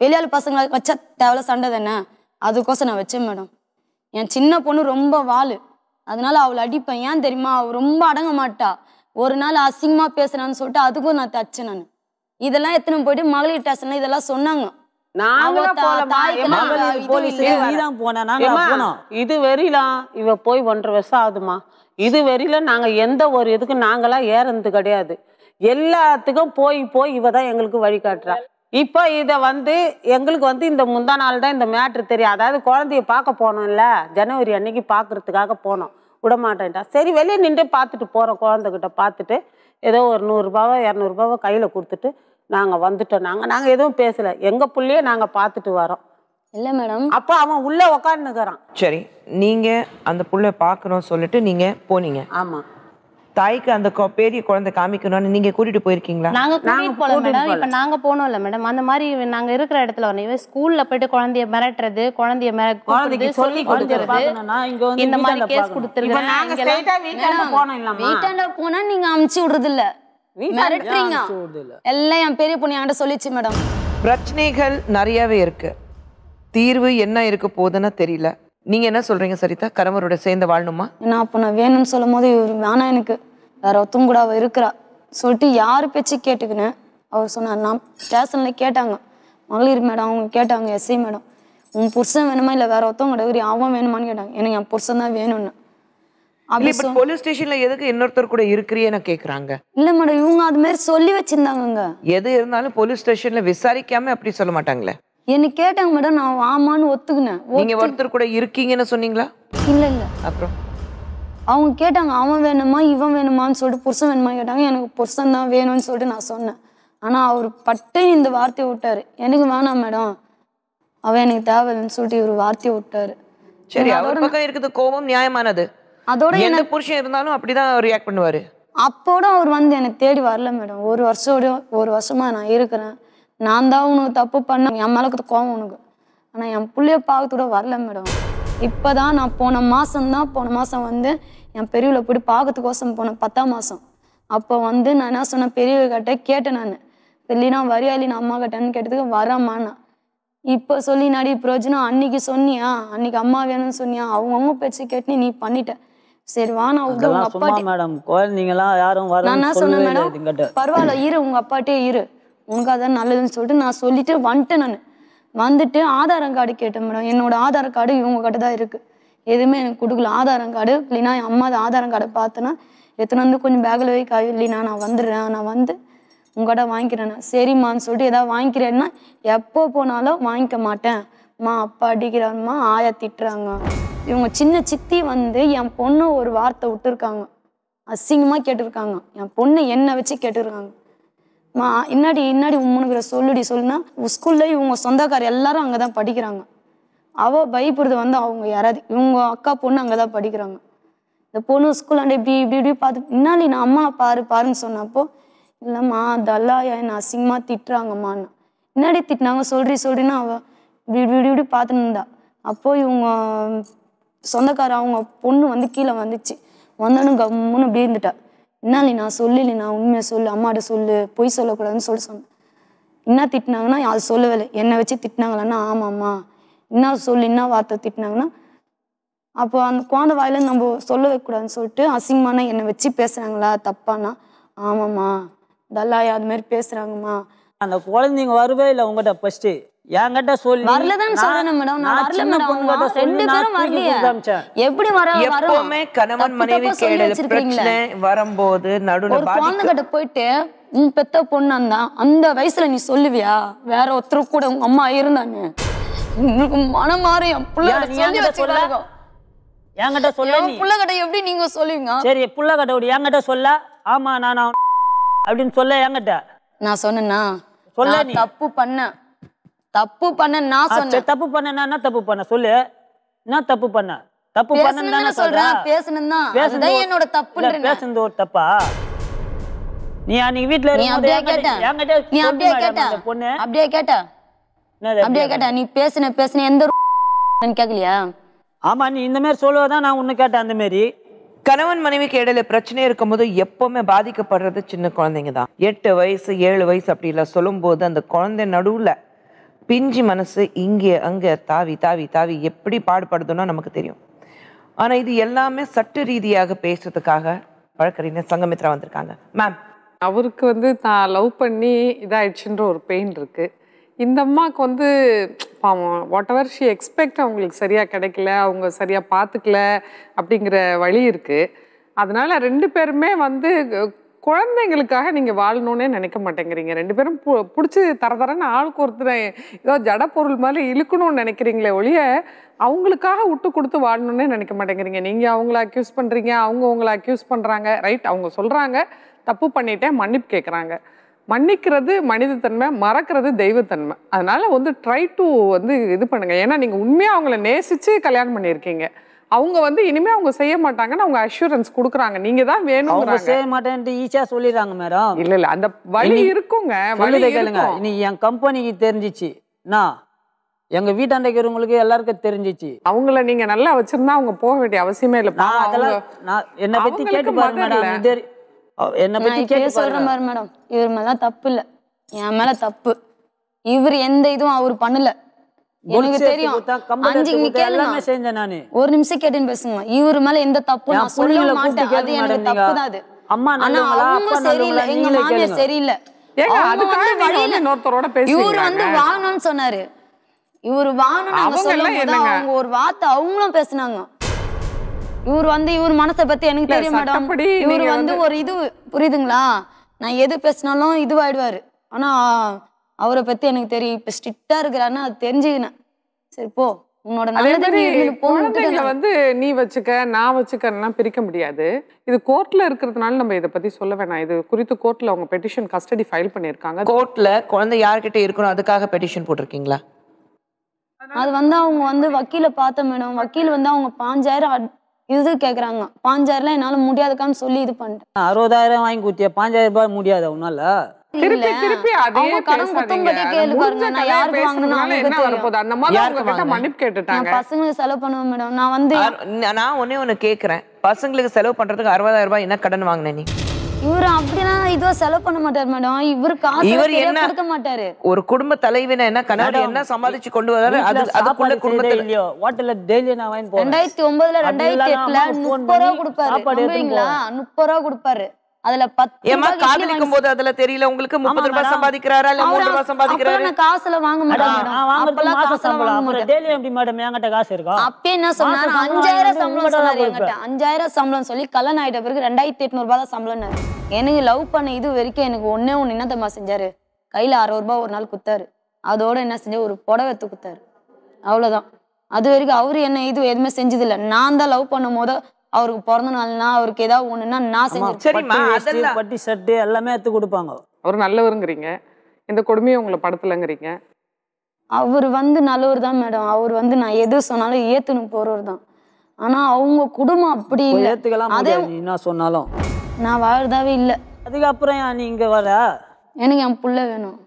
Speaker 2: வெளியால பசங்களை வச்சா தேவையில்ல சண்டை தானே அதுக்கோசம் நான் வச்சேன் மேடம் என் சின்ன பொண்ணு ரொம்ப வாலு அதனால அவளை அடிப்பேன் ஏன் தெரியுமா அவள் ரொம்ப அடங்க மாட்டா ஒரு நாள் அசிங்கமா பேசுறான்னு சொல்லிட்டு அதுக்கும் நான் தச்சேன் நான் இதெல்லாம் எத்தனை போயிட்டு மகளிர் டேஷன்ல இதெல்லாம் சொன்னாங்க
Speaker 5: இது வெறிலாம் இவ போய் ஒன்றரை வருஷம் ஆகுதுமா இது வெறில நாங்க எந்த ஒரு இதுக்கு நாங்களா ஏறது கிடையாது எல்லாத்துக்கும் போய் போய் இவ தான் எங்களுக்கு வழிகாட்டுறா இப்ப இத வந்து எங்களுக்கு வந்து இந்த முந்தா நாள் தான் இந்த மேட்ரு தெரியும் அதாவது குழந்தைய பார்க்க போனோம்ல ஜனவரி அன்னைக்கு பாக்குறதுக்காக போனோம் மாட்டேன்டா சரி வெளியே நின்று பார்த்துட்டு போறோம் குழந்தைகிட்ட பார்த்துட்டு ஏதோ ஒரு நூறுரூபாவோ இரநூறுபாவோ கையில கொடுத்துட்டு நாங்கள் வந்துட்டோம் நாங்கள் நாங்கள் எதுவும் பேசல எங்கள் பிள்ளையே நாங்கள் பார்த்துட்டு வரோம் இல்லை மேடம் அப்போ அவன் உள்ளே உக்காந்துக்கிறான்
Speaker 1: சரி நீங்கள் அந்த புள்ள பார்க்குறோம் சொல்லிட்டு நீங்கள் போனீங்க ஆமாம் தாய்க்கு அந்த பெரிய குழந்தை காமிக்கணும்னு நீங்க கூட்டிட்டு போயிருக்கீங்களா நாங்க
Speaker 4: கூட்டிட்டு போல மேடம் இப்ப நாங்க போனோம்ல மேடம் அந்த மாதிரி நாங்க இருக்கிற இடத்துல வரணும் இவன் ஸ்கூல்ல போயிட்டு குழந்தைய மிரட்டுறது குழந்தைய
Speaker 5: சொல்லி கொடுக்கறது இந்த மாதிரி கேஸ் கொடுத்துருக்கோம் போனோம்
Speaker 2: போனா நீங்க அமுச்சு விடுறது இல்லை எல்லாம் என் பெரிய பொண்ணு சொல்லிச்சு மேடம்
Speaker 1: பிரச்சனைகள் நிறையவே இருக்கு தீர்வு என்ன இருக்க போதுன்னு தெரியல நீங்க என்ன சொல்றீங்க சரிதா கணவரோட சேர்ந்து வாழணுமா
Speaker 2: என்ன அப்போ நான் வேணும்னு சொல்லும் போது இவர் வேணாம் எனக்கு வேற ஒருத்தவங்க கூட அவ இருக்கிறா சொல்லிட்டு யார் பேச்சு கேட்டுக்கினேன் அவர் சொன்னார் நான் ஸ்டேஷன்ல கேட்டாங்க மகளிர் மேடம் அவங்க கேட்டாங்க எஸ்ஐ மேடம் உன் புருஷன் வேணுமா இல்லை வேற ஒருத்தவங்க கிடையாது அவன் வேணுமான்னு கேட்டாங்க எனக்கு என் புருஷன் தான் வேணும்னு பட்
Speaker 1: போலீஸ் ஸ்டேஷன்ல எதுக்கு இன்னொருத்தர் கூட இருக்கிறியேன்னு கேக்குறாங்க
Speaker 2: இல்ல மேடம் இவங்க அது மாதிரி சொல்லி வச்சிருந்தாங்க
Speaker 1: எது இருந்தாலும் போலீஸ் ஸ்டேஷன்ல விசாரிக்காம அப்படி சொல்ல மாட்டாங்களே
Speaker 2: என்ன கேட்டாங்க மேடம் நான் ஆமான்னு ஒத்துக்கினேன் நீங்க ஒருத்தர்
Speaker 1: கூட இருக்கீங்கன்னு சொன்னீங்களா இல்ல இல்ல அப்புறம்
Speaker 2: அவங்க கேட்டாங்க அவன் வேணுமா இவன் வேணுமான்னு சொல்லிட்டு புருஷன் வேணுமா கேட்டாங்க எனக்கு புருஷன் தான் வேணும்னு சொல்லிட்டு நான் சொன்னேன் ஆனா அவர் பட்டு இந்த வார்த்தையை விட்டாரு எனக்கு வேணாம் மேடம் அவன் எனக்கு தேவை இல்லைன்னு சொல்லிட்டு இவர் வார்த்தையை விட்டாரு சரி அவர் பக்கம்
Speaker 1: இருக்கிறது கோபம் நியாயமானது அதோட எந்த புருஷன் இருந்தாலும் அப்படிதான் ரியாக்ட் பண்ணுவாரு
Speaker 2: அப்போட அவர் வந்து எனக்கு தேடி வரல மேடம் ஒரு வருஷம் ஒரு வருஷமா நான் இருக்கிறேன் நான் தான் உனக்கு தப்பு பண்ண என் மலக்கு கோவம் உனக்கு ஆனால் என் பிள்ளைய பார்க்கக்கூட வரல மேடம் இப்போ தான் நான் போன தான் போன மாதம் வந்து என் பெரியவில் போய் பார்க்கறதுக்கோசம் போனேன் பத்தாம் மாதம் அப்போ வந்து நான் என்ன சொன்னேன் பெரியவ கிட்ட கேட்டேன் நான் இல்லைன்னா வரியா நான் அம்மா கிட்டேன்னு கேட்டதுக்கு வரமாண்ணா இப்போ சொல்லி நாடி பிரயோஜனம் அன்னைக்கு சொன்னியா அன்னைக்கு அம்மா வேணும்னு சொன்னியா அவங்கவுங்க பேச்சு கேட்டு நீ பண்ணிட்ட சரி வா நான் உங்க அப்பா
Speaker 3: மேடம் குழந்தைங்கலாம் யாரும் வர நான் என்ன சொன்னேன் மேடம்
Speaker 2: பரவாயில்ல இரு உங்க அப்பாட்டே இரு உனக்கு அதான் நல்லதுன்னு சொல்லிட்டு நான் சொல்லிட்டு வந்துட்டேன் நான் வந்துட்டு ஆதாரம் கார்டு கேட்டேன் மேடம் என்னோட ஆதார் கார்டு இவங்க கிட்ட தான் இருக்கு எதுவுமே எனக்கு கொடுக்கல ஆதாரம் கார்டு இல்லைனா என் அம்மா ஆதாரம் கார்டை பார்த்தேன்னா எத்தனை வந்து கொஞ்சம் பேக்கில் போய் காய் இல்லைண்ணா நான் வந்துடுறேன் நான் வந்து உங்ககிட்ட வாங்கிக்கிறேன் சரிம்மான்னு சொல்லிட்டு ஏதாவது வாங்கிக்கிறேன்னா எப்போ போனாலும் வாங்கிக்க மாட்டேன் அம்மா அப்பா அடிக்கிறாங்கம்மா ஆயா திட்டுறாங்க இவங்க சின்ன சித்தி வந்து என் பொண்ணு ஒரு வார்த்தை விட்டுருக்காங்க அசிங்கமாக கேட்டிருக்காங்க என் பொண்ணு என்னை வச்சு கேட்டிருக்காங்க மா இன்னாடி இன்னாடி உம்முனுக்குற சொல்லுடி சொல்லுனா ஸ்கூலில் இவங்க சொந்தக்கார எல்லாரும் அங்கே தான் படிக்கிறாங்க அவள் பயப்படுறது வந்து அவங்க யாராவது இவங்க அக்கா பொண்ணு அங்கே தான் படிக்கிறாங்க இந்த பொண்ணு ஸ்கூலாண்ட இப்படி இப்படி இப்படி பார்த்து இன்னாடி நான் அம்மா பாரு பாருன்னு சொன்னப்போ இல்லைம்மா தல்லாயா என்னை அசிங்கமாக திட்டுறாங்கம்மான்னு இன்னாடி திட்டினாங்க சொல்றி சொல்றீன்னா அவள் இப்படி இப்படி இப்படி பார்த்துன்னு இருந்தா அப்போது இவங்க சொந்தக்கார அவங்க பொண்ணு வந்து கீழே வந்துச்சு வந்தோன்னு கம்முன்னு அப்படி இருந்துட்டா என்ன நான் நான் உண்மையை சொல்லு அம்மாட்ட சொல்லு பொய் சொல்லக்கூடாதுன்னு சொல்லி சொன்னேன் என்ன திட்டினாங்கன்னா அது சொல்லவில்லை என்னை வச்சு திட்டினாங்களான்னா ஆமாம்மா என்ன சொல்லு என்ன வார்த்தை திட்டினாங்கன்னா அப்போ அந்த குழந்த வாயில நம்ம சொல்ல வைக்கக்கூடாதுன்னு சொல்லிட்டு அசிங்கமான என்னை வச்சு பேசுகிறாங்களா தப்பானா ஆமாம்மா தல்லாயா அது மாதிரி பேசுகிறாங்கம்மா அந்த குழந்தைங்க வருவே இல்லை உங்கள்கிட்ட ஃபஸ்ட்டு என்கிட்ட சொல்லி வரல தான் சொல்லணும் மேடம் நான் வரல மேடம்
Speaker 1: ரெண்டு எப்படி வர வரும்போது நடுவுல ஒரு குழந்தை கிட்ட
Speaker 2: போயிட்டு நீ பெத்த பொண்ணா அந்த வயசுல நீ சொல்லுவியா வேற ஒருத்தர் கூட உங்க அம்மா இருந்தானு உங்களுக்கு மனம் மாறி என் பிள்ளை சொல்லி என்கிட்ட சொல்ல நீ கடை எப்படி நீங்க சொல்லுவீங்க சரி புள்ள கடை என்கிட்ட
Speaker 3: சொல்ல ஆமா நான் அப்படின்னு சொல்ல என்கிட்ட நான் சொன்னேன்னா சொல்ல தப்பு பண்ணேன் தப்பு பண்ண நான் சொன்னேன் தப்பு பண்ணனா என்ன தப்பு பண்ண சொல்லு நான் தப்பு பண்ண தப்பு பண்ண சொல்றேன் பேசணும்
Speaker 2: பேசுனது என்னோட தப்பு
Speaker 3: பேசுனது ஒரு தப்பா நீ அன்னைக்கு வீட்ல நீ அப்படியே கேட்ட நீ அப்படியே கேட்ட
Speaker 2: பொண்ணு அப்படியே கேட்ட அப்படியே கேட்ட நீ பேசுன பேசுன எந்த கேக்கலையா
Speaker 1: ஆமா நீ இந்த மாதிரி சொல்லுவதான் நான் உன்னை கேட்டேன் அந்த மாதிரி கணவன் மனைவிக்கு இடையில பிரச்சனை இருக்கும் போது எப்பவுமே பாதிக்கப்படுறது சின்ன குழந்தைங்க தான் எட்டு வயசு ஏழு வயசு அப்படி இல்லை சொல்லும் போது அந்த குழந்தை நடுவுல பிஞ்சு மனசு இங்கே அங்கே தாவி தாவி தாவி எப்படி பாடுபடுதுன்னா நமக்கு தெரியும் ஆனால் இது எல்லாமே சட்ட ரீதியாக பேசுறதுக்காக வழக்கறிஞர் சங்கமித்ரா வந்திருக்காங்க மேம் அவருக்கு வந்து தான் லவ் பண்ணி இதாகிடுச்சுன்ற ஒரு பெயின்
Speaker 6: இருக்குது இந்த அம்மாவுக்கு வந்து பாவம் வாட் எவர் ஷி எக்ஸ்பெக்ட் அவங்களுக்கு சரியாக கிடைக்கல அவங்க சரியாக பார்த்துக்கல அப்படிங்கிற வழி இருக்குது அதனால் ரெண்டு பேருமே வந்து குழந்தைங்களுக்காக நீங்கள் வாழணும்னே நினைக்க மாட்டேங்கிறீங்க ரெண்டு பேரும் பு பிடிச்சி தர தரன்னு ஆளுக்கு ஒருத்தர் ஏதோ ஜட பொருள் மாதிரி இழுக்கணும்னு நினைக்கிறீங்களே ஒழிய அவங்களுக்காக விட்டு கொடுத்து வாழணும்னே நினைக்க மாட்டேங்கிறீங்க நீங்கள் அவங்கள அக்யூஸ் பண்ணுறீங்க அவங்க உங்களை அக்யூஸ் பண்ணுறாங்க ரைட் அவங்க சொல்கிறாங்க தப்பு பண்ணிட்டேன் மன்னிப்பு கேட்குறாங்க மன்னிக்கிறது மனிதத்தன்மை மறக்கிறது தெய்வத்தன்மை அதனால் வந்து ட்ரை டு வந்து இது பண்ணுங்கள் ஏன்னா நீங்கள் உண்மையாக அவங்கள நேசித்து கல்யாணம் பண்ணியிருக்கீங்க அவங்க வந்து இனிமே அவங்க செய்ய மாட்டாங்கன்னு அவங்க அஷூரன்ஸ் கொடுக்குறாங்க நீங்க தான் வேணும் செய்ய மாட்டேன்ட்டு ஈஸியா சொல்லிடுறாங்க மேடம் இல்ல இல்ல அந்த வழி இருக்குங்க வழி கேளுங்க நீ என்
Speaker 3: கம்பெனிக்கு தெரிஞ்சிச்சு நான் எங்க வீட்டாண்டைக்கு இருக்கிறவங்களுக்கு எல்லாருக்கும் தெரிஞ்சிச்சு அவங்கள
Speaker 6: நீங்க நல்லா வச்சிருந்தா அவங்க போக வேண்டிய அவசியமே இல்லை நான் அதெல்லாம் நான் என்ன பத்தி கேட்டு பாருங்க மேடம் என்ன பத்தி கேட்டு சொல்ற மாதிரி
Speaker 2: மேடம் இவர் மேல தப்பு இல்ல என் மேல தப்பு இவர் எந்த இதுவும் அவர் பண்ணல ஒரு நிமிஷம் கேட்டேன்னு பேசுங்க இவரு மேல எந்த தப்பு நான் சொல்ல மாட்டேன் எனக்கு தப்பு தான் அது அம்மா ஆனா அவங்க சரியில்லை எங்க வந்து வாங்கணும்னு சொன்னாரு இவரு வாங்கணும்னு நாங்க சொல்லும் ஒரு வார்த்தை அவங்களும் பேசினாங்க இவர் வந்து இவர் மனசை பத்தி எனக்கு தெரிய மேடம் இவர் வந்து ஒரு இது புரியுதுங்களா நான் எது பேசினாலும் இதுவாயிடுவாரு ஆனா அவரை பத்தி எனக்கு தெரியும் இப்ப ஸ்ட்ரிக்டா இருக்கிறான்னு அது தெரிஞ்சுக்கினேன் சரி போ உன்னோட குழந்தைங்களை
Speaker 6: வந்து நீ வச்சுக்க நான் வச்சுக்கன்னா பிரிக்க முடியாது இது கோர்ட்ல இருக்கிறதுனால நம்ம இதை பத்தி சொல்ல வேணாம் இது குறித்து கோர்ட்ல அவங்க பெட்டிஷன் கஸ்டடி ஃபைல் பண்ணிருக்காங்க கோர்ட்ல குழந்தை யார்கிட்ட
Speaker 1: இருக்கணும் அதுக்காக பெட்டிஷன் போட்டிருக்கீங்களா
Speaker 2: அது வந்து அவங்க வந்து வக்கீல பார்த்த மேடம் வக்கீல் வந்து அவங்க பாஞ்சாயிரம் இது கேக்குறாங்க பாஞ்சாயிரம்லாம் என்னால முடியாதுக்கான்னு சொல்லி இது பண்ணிட்டேன்
Speaker 3: அறுபதாயிரம் வாங்கி கொடுத்தியா பாஞ்சாயிரம் ரூபாய் முடியாது உன்னால பசங்களுக்கு
Speaker 2: செலவு பண்ணுவேன் மேடம் நான் வந்து
Speaker 1: நான் கேக்குறேன் பசங்களுக்கு செலவு பண்றதுக்கு அறுபதாயிரம் ரூபாய் என்ன கடன் வாங்கின நீ
Speaker 2: இவர் அப்படிலாம் இதுவா செலவு பண்ண மாட்டார் மேடம் இவர் இவர் என்ன கொடுக்க மாட்டாரு
Speaker 1: ஒரு குடும்ப தலைவினா என்ன கனவு என்ன சமாளிச்சு கொண்டு வராரு அது அதுக்குள்ள குடும்பத்துல இல்லையோ ஹோட்டல்ல
Speaker 2: டெய்லி நான் வாங்கி போறேன் 2009ல 2008ல 30 ரூபாய் கொடுப்பாரு சாப்பாடு 30 ரூபாய் கொடுப்பாரு அதுல பத்து ஏமா காதலிக்கும்
Speaker 1: போது அதுல தெரியல உங்களுக்கு முப்பது ரூபாய் சம்பாதிக்கிறாரா இல்ல மூணு ரூபாய்
Speaker 2: சம்பாதிக்கிறாரா காசுல வாங்க மாட்டாங்க
Speaker 3: அப்பயே என்ன சொன்னாரு அஞ்சாயிரம் சம்பளம் சொன்னாரு என்கிட்ட
Speaker 2: அஞ்சாயிரம் சம்பளம் சொல்லி கல்யாணம் ஆயிட்ட பிறகு ரெண்டாயிரத்தி எட்நூறு ரூபாய் தான் சம்பளம் எனக்கு லவ் பண்ண இது வரைக்கும் எனக்கு ஒன்னே ஒண்ணு என்ன தம்மா செஞ்சாரு கையில அறுபது ரூபாய் ஒரு நாள் குத்தாரு அதோட என்ன செஞ்ச ஒரு புடவை எடுத்து குத்தாரு அவ்வளவுதான் அது வரைக்கும் அவரு என்ன இது எதுவுமே செஞ்சதில்லை நான் தான் லவ் பண்ணும் போது அவருக்கு பிறந்த நாள்னா அவருக்கு ஏதாவது ஒண்ணுன்னா நான் செஞ்சு பட்டி
Speaker 6: ஷர்ட் எல்லாமே எடுத்து கொடுப்பாங்க அவர் நல்லவருங்கிறீங்க இந்த கொடுமையை உங்களை படத்துலங்கிறீங்க
Speaker 2: அவர் வந்து நல்லவர் தான் மேடம் அவர் வந்து நான் எது சொன்னாலும் ஏத்துணும் போறவர் தான் ஆனா அவங்க குடும்பம் அப்படி ஏத்துக்கலாம் அதே
Speaker 3: என்ன சொன்னாலும்
Speaker 2: நான் வாழ்றதாவே இல்லை அதுக்கப்புறம் நீங்க வர எனக்கு என் பிள்ளை வேணும்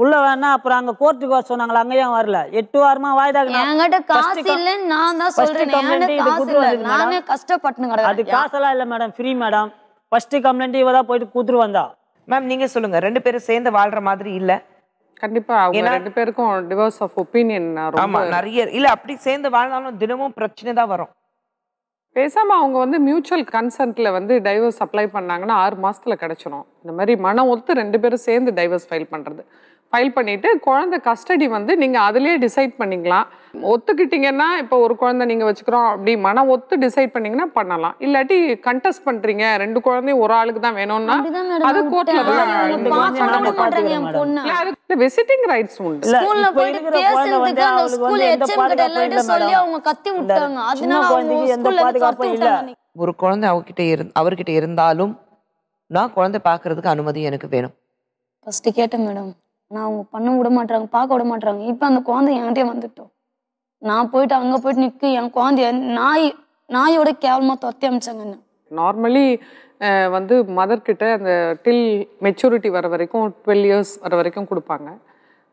Speaker 3: உள்ள வேணா அப்புறம் அங்க கோர்ட்டுக்கு வர சொன்னாங்களா அங்கேயும் வரல எட்டு வாரமா வாய்தா நான் சொல்றேன் நானே
Speaker 2: கஷ்டப்பட்டுங்க அது காசெல்லாம்
Speaker 3: இல்ல madam free madam
Speaker 1: first complaint இவ தான் போயிட்டு கூத்துட்டு வந்தா மேம் நீங்க சொல்லுங்க ரெண்டு பேரும் சேர்ந்து வாழ்ற மாதிரி இல்ல கண்டிப்பா அவங்க ரெண்டு பேருக்கும் டிவோர்ஸ் ஆஃப் ஒப்பீனியன் ஆமா நிறைய இல்ல அப்படி சேர்ந்து வாழ்ந்தாலும்
Speaker 6: தினமும் பிரச்சனை தான் வரும் பேசாம அவங்க வந்து மியூச்சுவல் கன்சென்ட்ல வந்து டைவர்ஸ் அப்ளை பண்ணாங்கன்னா ஆறு மாசத்துல கிடைச்சிடும் இந்த மாதிரி மனம் ஒத்து ரெண்டு பேரும் சேர்ந்து டைவர்ஸ் ஃபைல் பண்றது ஃபைல் பண்ணிவிட்டு குழந்தை கஸ்டடி வந்து நீங்கள் அதிலே டிசைட் பண்ணிக்கலாம் ஒத்துக்கிட்டீங்கன்னா இப்போ ஒரு குழந்தை நீங்கள் வச்சுக்கிறோம் அப்படி மன ஒத்து டிசைட் பண்ணிங்கன்னா பண்ணலாம் இல்லாட்டி கண்டெஸ்ட் பண்ணுறீங்க ரெண்டு குழந்தையும் ஒரு ஆளுக்கு தான் வேணும்னா
Speaker 2: அது கோர்ட்டில்
Speaker 1: விசிட்டிங் ரைட்ஸ் உண்டு
Speaker 6: ஸ்கூலில் போயிட்டு பேசுறதுக்கு அந்த ஸ்கூல் எச்எம் சொல்லி அவங்க
Speaker 2: கத்தி விட்டாங்க அதனால அவங்க விட்டாங்க
Speaker 1: ஒரு குழந்தை அவகிட்ட இரு அவர்கிட்ட இருந்தாலும் நான் குழந்தை பார்க்கறதுக்கு அனுமதி எனக்கு வேணும்
Speaker 2: ஃபஸ்ட்டு கேட்டேன் மேடம் நான் அவங்க பண்ண விட மாட்டாங்க பார்க்க விட மாட்டாங்க இப்போ அந்த குழந்தை என்கிட்ட வந்துட்டோம் நான் போயிட்டு அங்கே போயிட்டு நிற்கு என் குழந்தைய நாய் நாயோட கேவலமாக துரத்தி அமிச்சாங்க என்ன
Speaker 6: நார்மலி வந்து மதர் கிட்ட அந்த டில் மெச்சூரிட்டி வர வரைக்கும் டுவெல் இயர்ஸ் வர வரைக்கும் கொடுப்பாங்க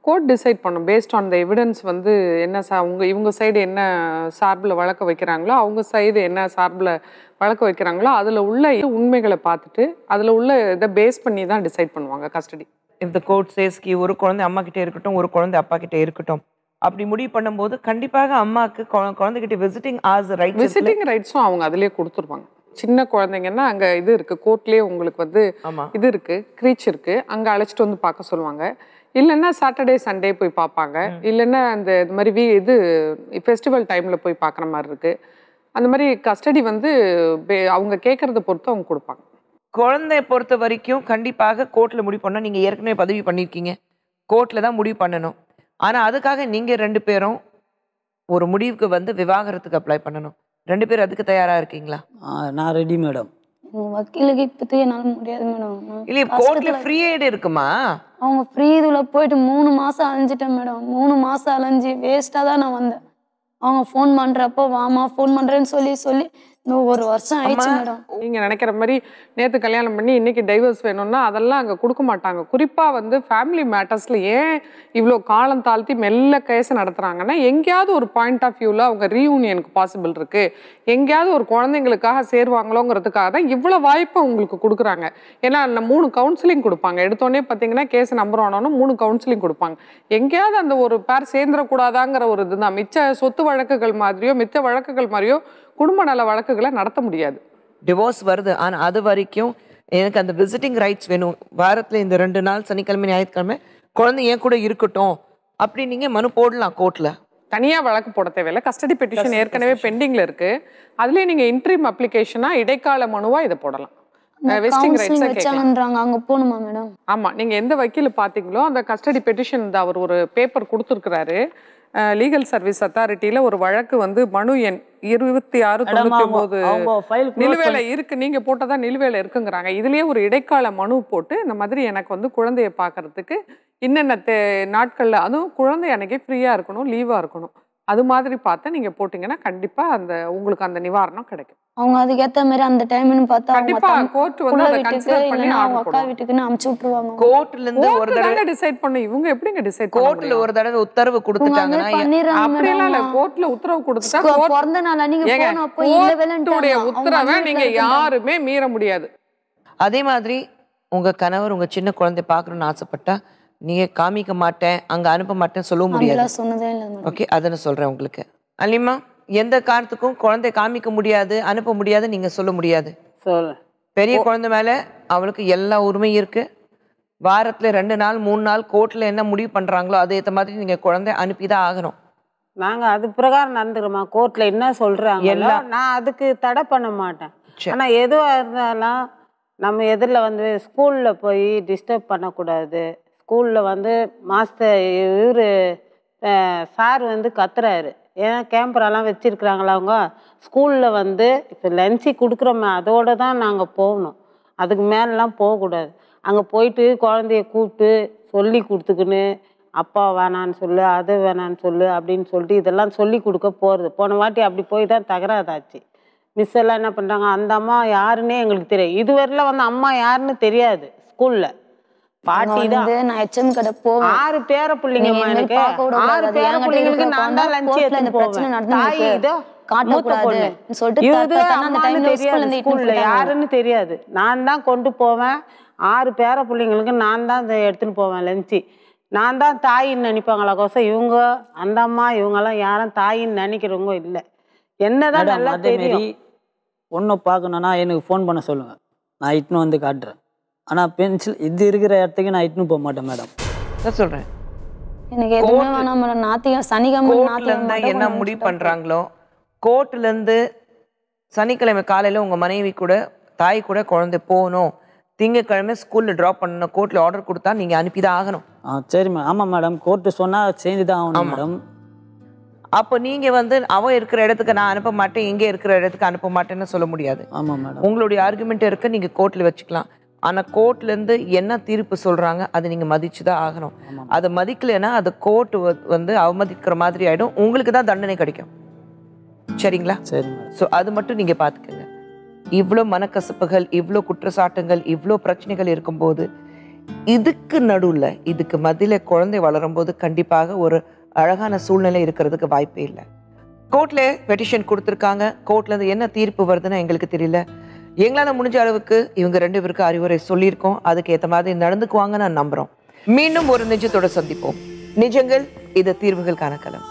Speaker 6: கோர்ட் டிசைட் பண்ணும் பேஸ்ட் ஆன் த எவிடன்ஸ் வந்து என்ன சா உங்க இவங்க சைடு என்ன சார்பில் வழக்க வைக்கிறாங்களோ அவங்க சைடு என்ன சார்பில் வழக்க வைக்கிறாங்களோ அதில் உள்ள உண்மைகளை
Speaker 1: பார்த்துட்டு அதில் உள்ள இதை பேஸ் பண்ணி தான் டிசைட் பண்ணுவாங்க custody if the court says கி ஒரு குழந்தை அம்மா கிட்டே இருக்கட்டும் ஒரு குழந்தை அப்பா கிட்டே இருக்கட்டும் அப்படி முடிவு பண்ணும்போது கண்டிப்பாக அம்மாவுக்கு குழந்தைகிட்ட விசிட்டிங் ஆஸ் ரைட் விசிட்டிங் ரைட்ஸும் அவங்க அதிலே கொடுத்துருவாங்க சின்ன குழந்தைங்கன்னா அங்க இது இருக்கு
Speaker 6: கோர்ட்லயே உங்களுக்கு வந்து இது இருக்கு க்ரீச் இருக்கு அங்க அழைச்சிட்டு வந்து பார்க்க சொல்லுவாங்க இல்லைன்னா சாட்டர்டே சண்டே போய் பார்ப்பாங்க இல்லைன்னா அந்த இது மாதிரி வீ இது ஃபெஸ்டிவல் டைமில் போய்
Speaker 1: பார்க்குற மாதிரி இருக்குது அந்த மாதிரி கஸ்டடி வந்து அவங்க கேட்குறத பொறுத்து அவங்க கொடுப்பாங்க குழந்தைய பொறுத்த வரைக்கும் கண்டிப்பாக கோர்ட்டில் முடிவு பண்ணால் நீங்கள் ஏற்கனவே பதவி பண்ணியிருக்கீங்க கோர்ட்டில் தான் முடிவு பண்ணணும் ஆனால் அதுக்காக நீங்கள் ரெண்டு பேரும் ஒரு முடிவுக்கு வந்து விவாகரத்துக்கு அப்ளை பண்ணணும் ரெண்டு பேரும் அதுக்கு தயாராக இருக்கீங்களா நான் ரெடி மேடம்
Speaker 2: வக்கீலுக்கு இப்போதைக்கு என்னால் முடியாது மேடம் இல்லை கோர்ட்டில் ஃப்ரீ எய்டு இருக்குமா அவங்க ஃப்ரீ இதில் போயிட்டு மூணு மாதம் அலைஞ்சிட்டேன் மேடம் மூணு மாதம் அலைஞ்சி வேஸ்ட்டாக தான் நான் வந்தேன் அவங்க ஃபோன் பண்ணுறப்போ வாமா ஃபோன் பண்ணுறேன்னு சொல்லி சொல்லி ஒரு வருஷம் ஆயிடுச்சு மேடம்
Speaker 6: நீங்க நினைக்கிற மாதிரி நேத்து கல்யாணம் பண்ணி இன்னைக்கு டைவர்ஸ் வேணும்னா அதெல்லாம் அங்க கொடுக்க மாட்டாங்க குறிப்பா வந்து ஃபேமிலி மேட்டர்ஸ்ல ஏன் இவ்வளோ காலம் தாழ்த்தி மெல்ல கேஸ் நடத்துறாங்கன்னா எங்கேயாவது ஒரு பாயிண்ட் ஆஃப் வியூல அவங்க ரீயூனியனுக்கு பாசிபிள் இருக்கு எங்கேயாவது ஒரு குழந்தைங்களுக்காக சேருவாங்களோங்கிறதுக்காக தான் இவ்வளோ வாய்ப்பை உங்களுக்கு கொடுக்குறாங்க ஏன்னா மூணு கவுன்சிலிங் கொடுப்பாங்க எடுத்தோடனே பார்த்தீங்கன்னா கேஸ் நம்பர் ஆனாலும் மூணு கவுன்சிலிங் கொடுப்பாங்க எங்கேயாவது அந்த ஒரு பேர் சேர்ந்துடக்கூடாதாங்கிற ஒரு இதுதான் மிச்ச சொத்து வழக்குகள் மாதிரியோ மிச்ச
Speaker 1: வழக்குகள் மாதிரியோ குடும்ப நல வழக்குகளை நடத்த முடியாது டிவோர்ஸ் வருது ஆனால் அது வரைக்கும் எனக்கு அந்த விசிட்டிங் ரைட்ஸ் வேணும் வாரத்தில் இந்த ரெண்டு நாள் சனிக்கிழமை ஞாயிற்றுக்கிழமை குழந்தை என் கூட இருக்கட்டும் அப்படி நீங்கள் மனு போடலாம் கோர்ட்டில் தனியாக வழக்கு போட தேவையில்லை கஸ்டடி பெட்டிஷன்
Speaker 6: ஏற்கனவே பெண்டிங்கில் இருக்குது அதுலேயே நீங்கள் இன்ட்ரீம் அப்ளிகேஷனாக இடைக்கால மனுவாக இதை போடலாம் ஆமா நீங்க எந்த வக்கீல் பாத்தீங்களோ அந்த கஸ்டடி பெட்டிஷன் அவர் ஒரு பேப்பர் கொடுத்துருக்கிறாரு லீகல் சர்வீஸ் அத்தாரிட்டியில ஒரு வழக்கு வந்து மனு எண் இருபத்தி ஆறு தொண்ணூத்தி ஒன்பது நிலுவையில இருக்கு நீங்க போட்டதா நிலுவையில இருக்குங்கிறாங்க இதுலயே ஒரு இடைக்கால மனு போட்டு இந்த மாதிரி எனக்கு வந்து குழந்தைய பாக்குறதுக்கு என்னென்ன நாட்கள்ல அதுவும் குழந்தை அன்னைக்கு ஃப்ரீயா இருக்கணும் லீவா இருக்கணும் அது மாதிரி பார்த்து நீங்க போட்டீங்கன்னா கண்டிப்பா அந்த உங்களுக்கு அந்த நிவாரணம் கிடைக்கும்
Speaker 2: அவங்க அதுக்கேற்ற மாதிரி அந்த டைம்னு பார்த்தா கண்டிப்பா கோர்ட் வந்து அதை கன்சிடர் பண்ணி அவங்க அக்கா வீட்டுக்குன்னு அமுச்சு விட்டுருவாங்க கோர்ட்ல இருந்து ஒரு தடவை
Speaker 6: டிசைட் பண்ண இவங்க எப்படிங்க டிசைட் கோர்ட்ல ஒரு தடவை உத்தரவு கொடுத்துட்டாங்கன்னா அப்படி இல்ல
Speaker 2: கோர்ட்ல உத்தரவு கொடுத்துட்டா பிறந்த நாள் நீங்க போன அப்போ இல்ல வேலன்டோட உத்தரவை நீங்க யாருமே
Speaker 1: மீற முடியாது அதே மாதிரி உங்க கணவர் உங்க சின்ன குழந்தை பார்க்கணும்னு ஆசைப்பட்டா நீங்கள் காமிக்க மாட்டேன் அங்கே அனுப்ப மாட்டேன்னு சொல்ல முடியாது சொன்னதே ஓகே அதை நான் சொல்கிறேன் உங்களுக்கு அலிமா எந்த காரணத்துக்கும் குழந்தை காமிக்க முடியாது அனுப்ப முடியாது நீங்கள் சொல்ல முடியாது பெரிய குழந்தை மேலே அவளுக்கு எல்லா உரிமையும் இருக்கு வாரத்தில் ரெண்டு நாள் மூணு நாள் கோர்ட்டில் என்ன முடிவு பண்ணுறாங்களோ அது ஏற்ற மாதிரி நீங்கள் குழந்தை அனுப்பி தான் ஆகணும் நாங்கள் அது பிரகாரம் நடந்துருமா கோர்ட்டில்
Speaker 5: என்ன சொல்றாங்க எல்லாம் நான் அதுக்கு தடை பண்ண மாட்டேன் ஆனால் எதுவாக இருந்தாலும் நம்ம எதிரில் வந்து ஸ்கூலில் போய் டிஸ்டர்ப் பண்ணக்கூடாது ஸ்கூலில் வந்து மாஸ்டர் இவர் சார் வந்து கத்துறாரு ஏன்னா கேமராலாம் வச்சுருக்குறாங்களா அவங்க ஸ்கூலில் வந்து இப்போ லஞ்சு கொடுக்குறோமே அதோடு தான் நாங்கள் போகணும் அதுக்கு மேலெலாம் போகக்கூடாது அங்கே போயிட்டு குழந்தைய கூப்பிட்டு சொல்லி கொடுத்துக்கின்னு அப்பா வேணான்னு சொல்லு அது வேணான்னு சொல்லு அப்படின்னு சொல்லிட்டு இதெல்லாம் சொல்லி கொடுக்க போகிறது போன வாட்டி அப்படி போய் தான் தகராதாச்சு மிஸ் எல்லாம் என்ன பண்ணுறாங்க அந்த அம்மா யாருன்னே எங்களுக்கு தெரியாது இதுவரையில் வந்து அம்மா யாருன்னு தெரியாது ஸ்கூலில் பாட்டி தான் கடை போவேன் ஆறு பேர பிள்ளைங்க எனக்கு ஆறு பிள்ளைங்களுக்கு நான் தான் போவேன் தாய் யாருன்னு தெரியாது நான் தான் கொண்டு போவேன் ஆறு பேர பிள்ளைங்களுக்கு நான் தான் எடுத்துன்னு போவேன் லஞ்சு நான் தான் தாயின்னு நினைப்பாங்களா கோசம் இவங்க அந்த அம்மா இவங்கெல்லாம் யாரும் தாயின்னு நினைக்கிறவங்க இல்ல
Speaker 3: என்னதான் நல்லா தெரியும் ஒன்று பார்க்கணுன்னா எனக்கு போன் பண்ண சொல்லுங்க நான் இட்டுன்னு வந்து காட்டுறேன் ஆனால் பென்சில் இது இருக்கிற இடத்துக்கு நான் இட்டுன்னு போக மாட்டேன் மேடம் சார் சொல்கிறேன்
Speaker 2: எனக்கு எதுவுமே சனிக்கிழமை காலையில என்ன முடிவு பண்ணுறாங்களோ
Speaker 1: கோர்ட்லேருந்து சனிக்கிழமை காலையில் உங்கள் மனைவி கூட தாய் கூட குழந்தை போகணும் திங்கக்கிழமை ஸ்கூலில் ட்ராப் பண்ணணும் கோர்ட்டில் ஆர்டர் கொடுத்தா நீங்கள் அனுப்பி தான் ஆகணும் ஆ சரி மேடம் ஆமாம் மேடம் கோர்ட்டு சொன்னால் சேர்ந்து தான் ஆகணும் மேடம் அப்போ நீங்கள் வந்து அவ இருக்கிற இடத்துக்கு நான் அனுப்ப மாட்டேன் இங்கே இருக்கிற இடத்துக்கு அனுப்ப மாட்டேன்னு சொல்ல முடியாது ஆமாம் மேடம் உங்களுடைய ஆர்குமெண்ட் இருக்க நீங்கள் கோர்ட்டில் வச்சுக்கலாம் ஆனால் கோர்ட்லேருந்து என்ன தீர்ப்பு சொல்கிறாங்க அதை நீங்கள் மதித்து தான் ஆகணும் அதை மதிக்கலைன்னா அது கோர்ட் வந்து அவமதிக்கிற மாதிரி ஆகிடும் உங்களுக்கு தான் தண்டனை கிடைக்கும் சரிங்களா சரி ஸோ அது மட்டும் நீங்கள் பார்த்துக்கோங்க இவ்வளோ மனக்கசப்புகள் இவ்வளோ குற்றச்சாட்டுங்கள் இவ்வளோ பிரச்சனைகள் இருக்கும்போது இதுக்கு நடுவில் இதுக்கு மதியில் குழந்தை வளரும்போது கண்டிப்பாக ஒரு அழகான சூழ்நிலை இருக்கிறதுக்கு வாய்ப்பே இல்லை கோர்ட்டில் பெட்டிஷன் கொடுத்துருக்காங்க கோர்ட்லேருந்து என்ன தீர்ப்பு வருதுன்னு எங்களுக்கு தெரியல எங்களால் முடிஞ்ச அளவுக்கு இவங்க ரெண்டு பேருக்கு அறிவுரை சொல்லியிருக்கோம் அதுக்கு ஏற்ற மாதிரி நடந்துக்குவாங்க நான் நம்புகிறோம் மீண்டும் ஒரு நிஜத்தோட சந்திப்போம் நிஜங்கள் இது தீர்வுகளுக்கான களம்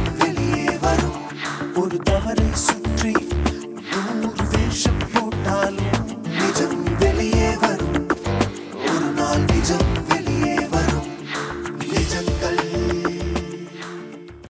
Speaker 1: ஒரு